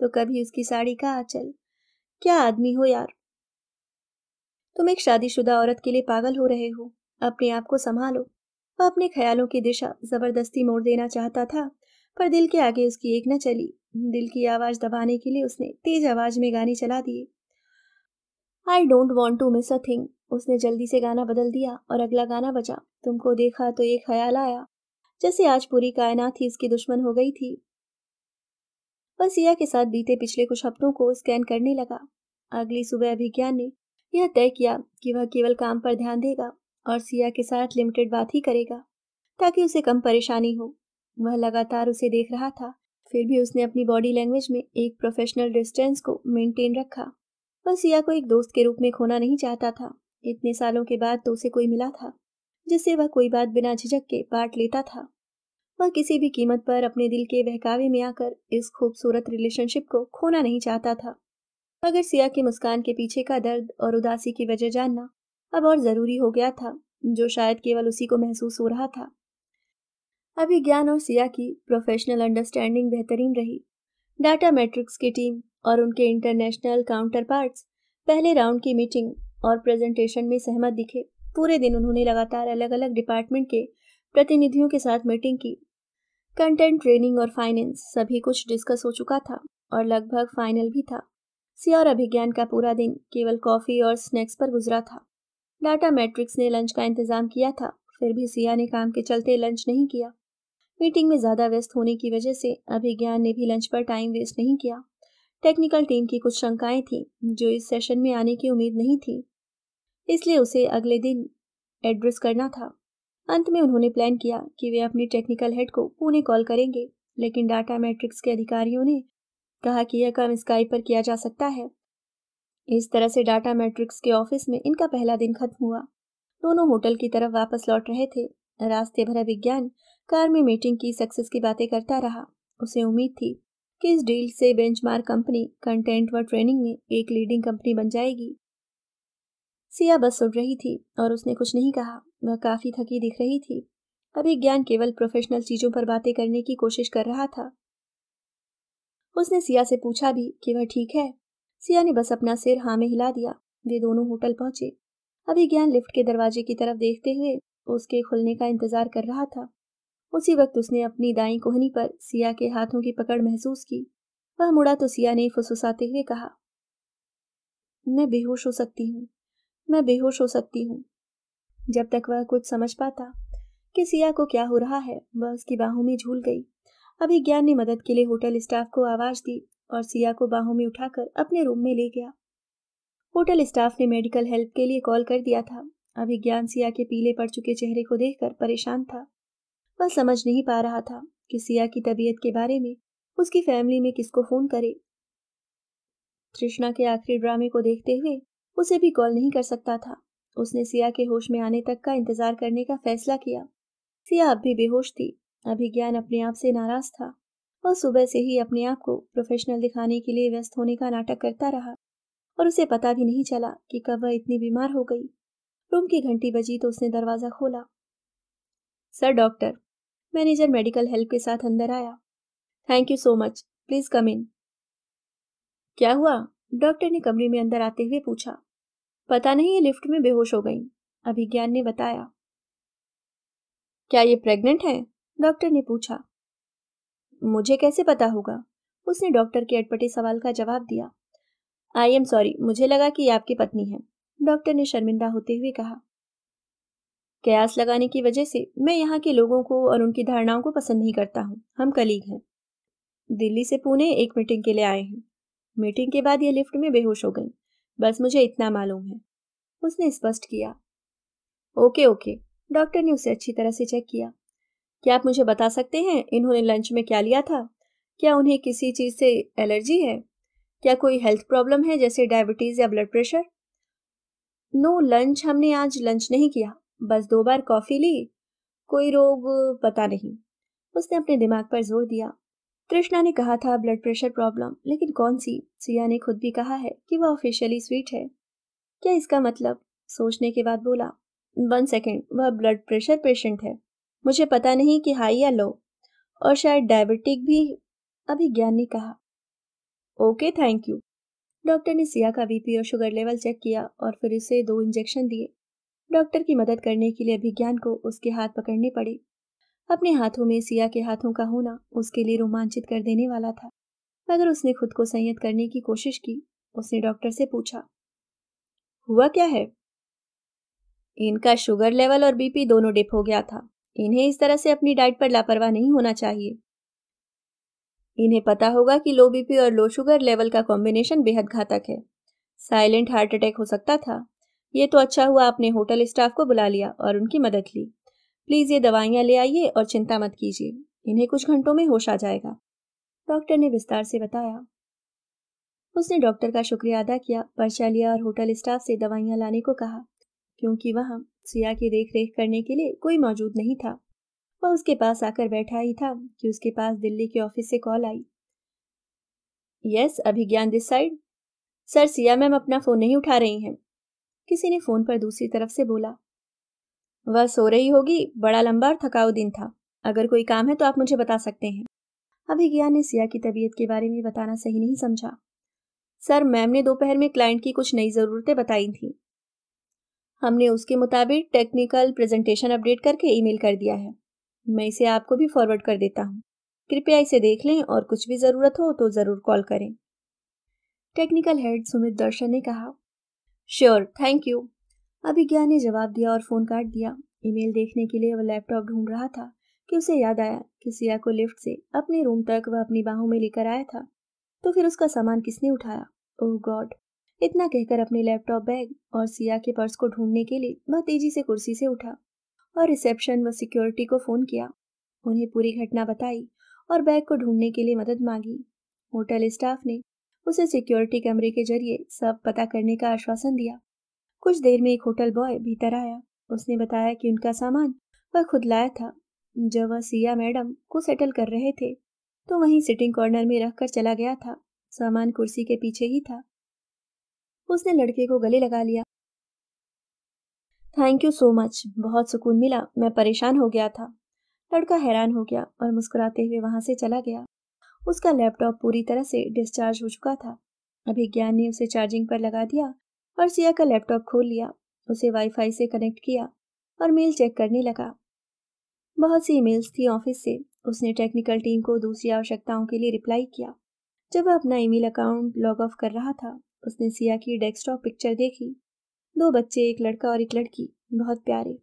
तो कभी उसकी साड़ी का आंचल क्या आदमी हो यार तुम एक शादीशुदा औरत के लिए पागल हो रहे हो अपने आप को संभालो वह अपने ख्यालों की दिशा जबरदस्ती मोड़ देना चाहता था पर दिल के आगे उसकी एक न चली दिल की आवाज दबाने के लिए उसने तेज आवाज में गाने चला दिए I don't want to miss a thing उसने जल्दी से गाना बदल दिया और अगला गाना बजा तुमको देखा तो एक ख्याल आया जैसे आज पूरी कायनात ही इसकी दुश्मन हो गई थी और सिया के साथ बीते पिछले कुछ हफ्तों को स्कैन करने लगा अगली सुबह अभिज्ञान ने यह तय किया कि वह केवल काम पर ध्यान देगा और सिया के साथ लिमिटेड बात ही करेगा ताकि उसे कम परेशानी हो वह लगातार उसे देख रहा था फिर भी उसने अपनी बॉडी लैंग्वेज में एक प्रोफेशनल डिस्टेंस को मेंटेन रखा वह सिया को एक दोस्त के रूप में खोना नहीं चाहता था इतने सालों के बाद तो उसे कोई मिला था जिससे वह कोई बात बिना झिझक के बांट लेता था वह किसी भी कीमत पर अपने दिल के बहकावे में आकर इस खूबसूरत रिलेशनशिप को खोना नहीं चाहता था मगर सिया की मुस्कान के पीछे का दर्द और उदासी की वजह जानना अब और ज़रूरी हो गया था जो शायद केवल उसी को महसूस हो रहा था अभी ज्ञान और सिया की प्रोफेशनल अंडरस्टैंडिंग बेहतरीन रही डाटा मैट्रिक्स की टीम और उनके इंटरनेशनल काउंटर पार्ट पहले राउंड की मीटिंग और प्रेजेंटेशन में सहमत दिखे पूरे दिन उन्होंने लगातार अलग अलग डिपार्टमेंट के प्रतिनिधियों के साथ मीटिंग की कंटेंट ट्रेनिंग और फाइनेंस सभी कुछ डिस्कस हो चुका था और लगभग फाइनल भी था सी और अभिज्ञान का पूरा दिन केवल कॉफ़ी और स्नैक्स पर गुजरा था डाटा मैट्रिक्स ने लंच का इंतज़ाम किया था फिर भी सिया ने काम के चलते लंच नहीं किया मीटिंग में ज़्यादा व्यस्त होने की वजह से अभिज्ञान ने भी लंच पर टाइम वेस्ट नहीं किया टेक्निकल टीम की कुछ शंकाएं थीं जो इस सेशन में आने की उम्मीद नहीं थी इसलिए उसे अगले दिन एड्रेस करना था अंत में उन्होंने प्लान किया कि वे अपने टेक्निकल हेड को पुणे कॉल करेंगे लेकिन डाटा मैट्रिक्स के अधिकारियों ने कहा कि यह काम स्काई पर किया जा सकता है इस तरह से डाटा मैट्रिक्स के ऑफिस में इनका पहला दिन खत्म हुआ दोनों होटल की तरफ वापस लौट रहे थे रास्ते भरा विज्ञान कार में मीटिंग की सक्सेस की बातें करता रहा उसे उम्मीद थी कि इस डील से बेंचमार्क कंपनी कंटेंट व ट्रेनिंग में एक लीडिंग कंपनी बन जाएगी सिया बस सुन रही थी और उसने कुछ नहीं कहा वह काफ़ी थकी दिख रही थी अभी ज्ञान केवल प्रोफेशनल चीज़ों पर बातें करने की कोशिश कर रहा था उसने सिया से पूछा भी कि वह ठीक है सिया ने बस अपना सिर हाँ में हिला दिया वे दोनों होटल पहुंचे अभी ज्ञान लिफ्ट के दरवाजे की तरफ देखते हुए उसके खुलने का इंतजार कर रहा था उसी वक्त उसने अपनी दाई कोहनी पर सिया के हाथों की पकड़ महसूस की वह मुड़ा तो सिया ने फुसफुसाते हुए कहा मैं बेहोश हो सकती हूँ मैं बेहोश हो सकती हूँ जब तक वह कुछ समझ पाता कि सिया को क्या हो रहा है वह उसकी बाहों में झूल गई अभी ज्ञान ने मदद के लिए होटल स्टाफ को आवाज दी और सिया को बाहों में उठाकर अपने रूम में ले गया होटल स्टाफ ने मेडिकल हेल्प के लिए कॉल कर दिया था अभी ज्ञान सिया के पीले पड़ चुके चेहरे को देखकर परेशान था वह समझ नहीं पा रहा था कि सिया की तबीयत के बारे में उसकी फैमिली में किसको फोन करे तृष्णा के आखिरी ड्रामे को देखते हुए उसे भी कॉल नहीं कर सकता था उसने सिया के होश में आने तक का इंतजार करने का फैसला किया सिया अब भी बेहोश थी अभिज्ञान अपने आप से नाराज था और सुबह से ही अपने आप को प्रोफेशनल दिखाने के लिए व्यस्त होने का नाटक करता रहा और उसे पता भी नहीं चला कि कब वह इतनी बीमार हो गई रूम की घंटी बजी तो उसने दरवाज़ा खोला sir doctor manager medical help के साथ अंदर आया thank you so much please come in क्या हुआ डॉक्टर ने कमरे में अंदर आते हुए पूछा पता नहीं ये लिफ्ट में बेहोश हो गई अभिज्ञान ने बताया क्या ये प्रेग्नेंट है डॉक्टर ने पूछा मुझे कैसे पता होगा उसने डॉक्टर के अटपटे सवाल का जवाब दिया आई एम सॉरी मुझे लगा कि ये आपकी पत्नी है डॉक्टर ने शर्मिंदा होते हुए कहा कयास लगाने की वजह से मैं यहाँ के लोगों को और उनकी धारणाओं को पसंद नहीं करता हूँ हम कलीग हैं दिल्ली से पुणे एक मीटिंग के लिए आए हैं मीटिंग के बाद यह लिफ्ट में बेहोश हो गई बस मुझे इतना मालूम है उसने स्पष्ट किया ओके ओके डॉक्टर ने उसे अच्छी तरह से चेक किया क्या आप मुझे बता सकते हैं इन्होंने लंच में क्या लिया था क्या उन्हें किसी चीज़ से एलर्जी है क्या कोई हेल्थ प्रॉब्लम है जैसे डायबिटीज़ या ब्लड प्रेशर नो लंच हमने आज लंच नहीं किया बस दो बार कॉफ़ी ली कोई रोग पता नहीं उसने अपने दिमाग पर जोर दिया कृष्णा ने कहा था ब्लड प्रेशर प्रॉब्लम लेकिन कौन सी सिया ने खुद भी कहा है कि वह ऑफिशियली स्वीट है क्या इसका मतलब सोचने के बाद बोला वन सेकेंड वह ब्लड प्रेशर पेशेंट है मुझे पता नहीं कि हाई या लो और शायद डायबिटिक भी अभी ज्ञान ने कहा ओके थैंक यू डॉक्टर ने सिया का बीपी और शुगर लेवल चेक किया और फिर उसे दो इंजेक्शन दिए डॉक्टर की मदद करने के लिए अभिज्ञान को उसके हाथ पकड़ने पड़े अपने हाथों में सिया के हाथों का होना उसके लिए रोमांचित कर देने वाला था मगर उसने खुद को संयत करने की कोशिश की उसने डॉक्टर से पूछा हुआ क्या है इनका शुगर लेवल और बीपी दोनों डिप हो गया था इन्हें इस तरह से अपनी डाइट पर लापरवाह नहीं होना चाहिए इन्हें पता होगा कि लो बीपी और लो शुगर लेवल का कॉम्बिनेशन बेहद घातक है साइलेंट हार्ट अटैक हो सकता था ये तो अच्छा हुआ आपने होटल स्टाफ को बुला लिया और उनकी मदद ली प्लीज़ ये दवाइयाँ ले आइए और चिंता मत कीजिए इन्हें कुछ घंटों में होश आ जाएगा डॉक्टर ने विस्तार से बताया उसने डॉक्टर का शुक्रिया अदा किया पर्चा लिया और होटल स्टाफ से दवाइयाँ लाने को कहा क्योंकि वहाँ सिया की देख रेख करने के लिए कोई मौजूद नहीं था वह उसके पास आकर बैठा ही था कि उसके पास दिल्ली के ऑफिस से कॉल आई yes Abhigyan this side sir Siya ma'am अपना फ़ोन नहीं उठा रही हैं किसी ने फ़ोन पर दूसरी तरफ से बोला वह सो रही होगी बड़ा लंबा और थकाऊ दिन था अगर कोई काम है तो आप मुझे बता सकते हैं अभिज्ञा ने सिया की तबीयत के बारे में बताना सही नहीं समझा सर मैम ने दोपहर में क्लाइंट की कुछ नई ज़रूरतें बताई थी हमने उसके मुताबिक टेक्निकल प्रेजेंटेशन अपडेट करके ईमेल कर दिया है मैं इसे आपको भी फॉरवर्ड कर देता हूँ कृपया इसे देख लें और कुछ भी ज़रूरत हो तो ज़रूर कॉल करें टेक्निकल हेड सुमित दर्शन ने कहा श्योर थैंक यू अभिज्ञान ने जवाब दिया और फोन काट दिया ईमेल देखने के लिए वह लैपटॉप ढूंढ रहा था कि उसे याद आया कि सिया को लिफ्ट से अपने रूम तक वह अपनी बाहों में लेकर आया था तो फिर उसका सामान किसने उठाया ओह गॉड इतना कहकर अपने लैपटॉप बैग और सिया के पर्स को ढूंढने के लिए वह तेजी से कुर्सी से उठा और रिसेप्शन व सिक्योरिटी को फ़ोन किया उन्हें पूरी घटना बताई और बैग को ढूंढने के लिए मदद मांगी होटल स्टाफ ने उसे सिक्योरिटी कैमरे के जरिए सब पता करने का आश्वासन दिया कुछ देर में एक होटल बॉय भीतर आया उसने बताया कि उनका सामान वह खुद लाया था जब वह सिया मैडम को सेटल कर रहे थे तो वहीं सिटिंग कॉर्नर में रखकर चला गया था सामान कुर्सी के पीछे ही था उसने लड़के को गले लगा लिया थैंक यू सो मच बहुत सुकून मिला मैं परेशान हो गया था लड़का हैरान हो गया और मुस्कुराते हुए वहां से चला गया उसका लैपटॉप पूरी तरह से डिस्चार्ज हो चुका था अभी ज्ञान ने उसे चार्जिंग पर लगा दिया और सिया का लैपटॉप खोल लिया उसे वाईफाई से कनेक्ट किया और मेल चेक करने लगा बहुत सी ईमेल्स थी ऑफिस से उसने टेक्निकल टीम को दूसरी आवश्यकताओं के लिए रिप्लाई किया जब वह अपना ईमेल अकाउंट लॉग ऑफ कर रहा था उसने सिया की डेस्कटॉप पिक्चर देखी दो बच्चे एक लड़का और एक लड़की बहुत प्यारे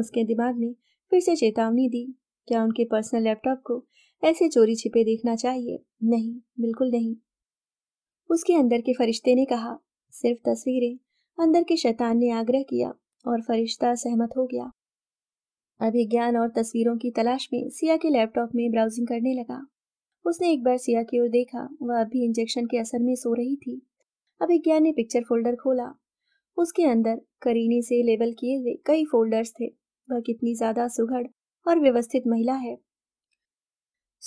उसके दिमाग ने फिर से चेतावनी दी क्या उनके पर्सनल लैपटॉप को ऐसे चोरी छिपे देखना चाहिए नहीं बिल्कुल नहीं उसके अंदर के फरिश्ते ने कहा सिर्फ तस्वीरें अंदर के शैतान ने आग्रह किया और फरिश्ता सहमत हो गया अभिज्ञान और तस्वीरों की तलाश में सिया के लैपटॉप में ब्राउजिंग करने लगा उसने एक बार सिया की ओर देखा वह अभी इंजेक्शन के असर में सो रही थी अभिज्ञान ने पिक्चर फोल्डर खोला उसके अंदर करीने से लेबल किए हुए कई फोल्डर्स थे वह कितनी ज्यादा सुघड़ और व्यवस्थित महिला है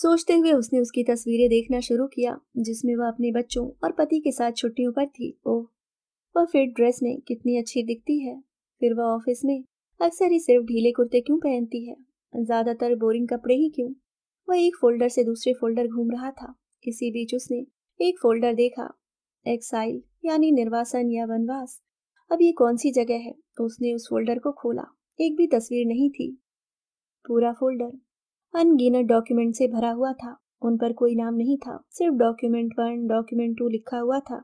सोचते हुए उसने उसकी तस्वीरें देखना शुरू किया जिसमें वह अपने बच्चों और पति के साथ छुट्टियों पर थी ओह वह फिर ड्रेस में कितनी अच्छी दिखती है फिर वह ऑफिस में अक्सर ही सिर्फ ढीले कुर्ते क्यों पहनती है ज्यादातर बोरिंग कपड़े ही क्यों वह एक फोल्डर से दूसरे फोल्डर घूम रहा था इसी बीच उसने एक फोल्डर देखा एक्साइल यानी निर्वासन या वनवास अब ये कौन सी जगह है तो उसने उस फोल्डर को खोला एक भी तस्वीर नहीं थी पूरा फोल्डर अनगिनत डॉक्यूमेंट से भरा हुआ था उन पर कोई नाम नहीं था सिर्फ डॉक्यूमेंट वन डॉक्यूमेंट टू लिखा हुआ था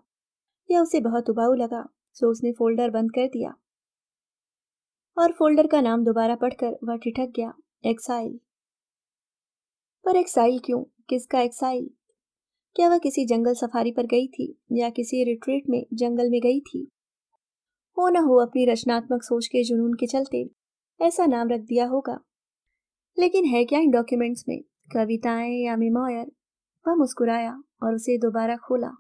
यह उसे बहुत उबाऊ लगा सो उसने फोल्डर बंद कर दिया और फोल्डर का नाम दोबारा पढ़कर वह ठिठक गया एक्साइल पर एक्साइल क्यों किसका एक्साइल क्या वह किसी जंगल सफारी पर गई थी या किसी रिट्रीट में जंगल में गई थी हो न हो अपनी रचनात्मक सोच के जुनून के चलते ऐसा नाम रख दिया होगा लेकिन है क्या इन डॉक्यूमेंट्स में कविताएं या मेमोयर वह मुस्कुराया और उसे दोबारा खोला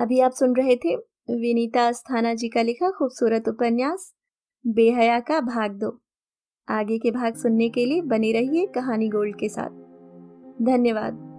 अभी आप सुन रहे थे विनीता अस्थाना जी का लिखा खूबसूरत उपन्यास बेहया का भाग दो आगे के भाग सुनने के लिए बने रहिए कहानी गोल्ड के साथ धन्यवाद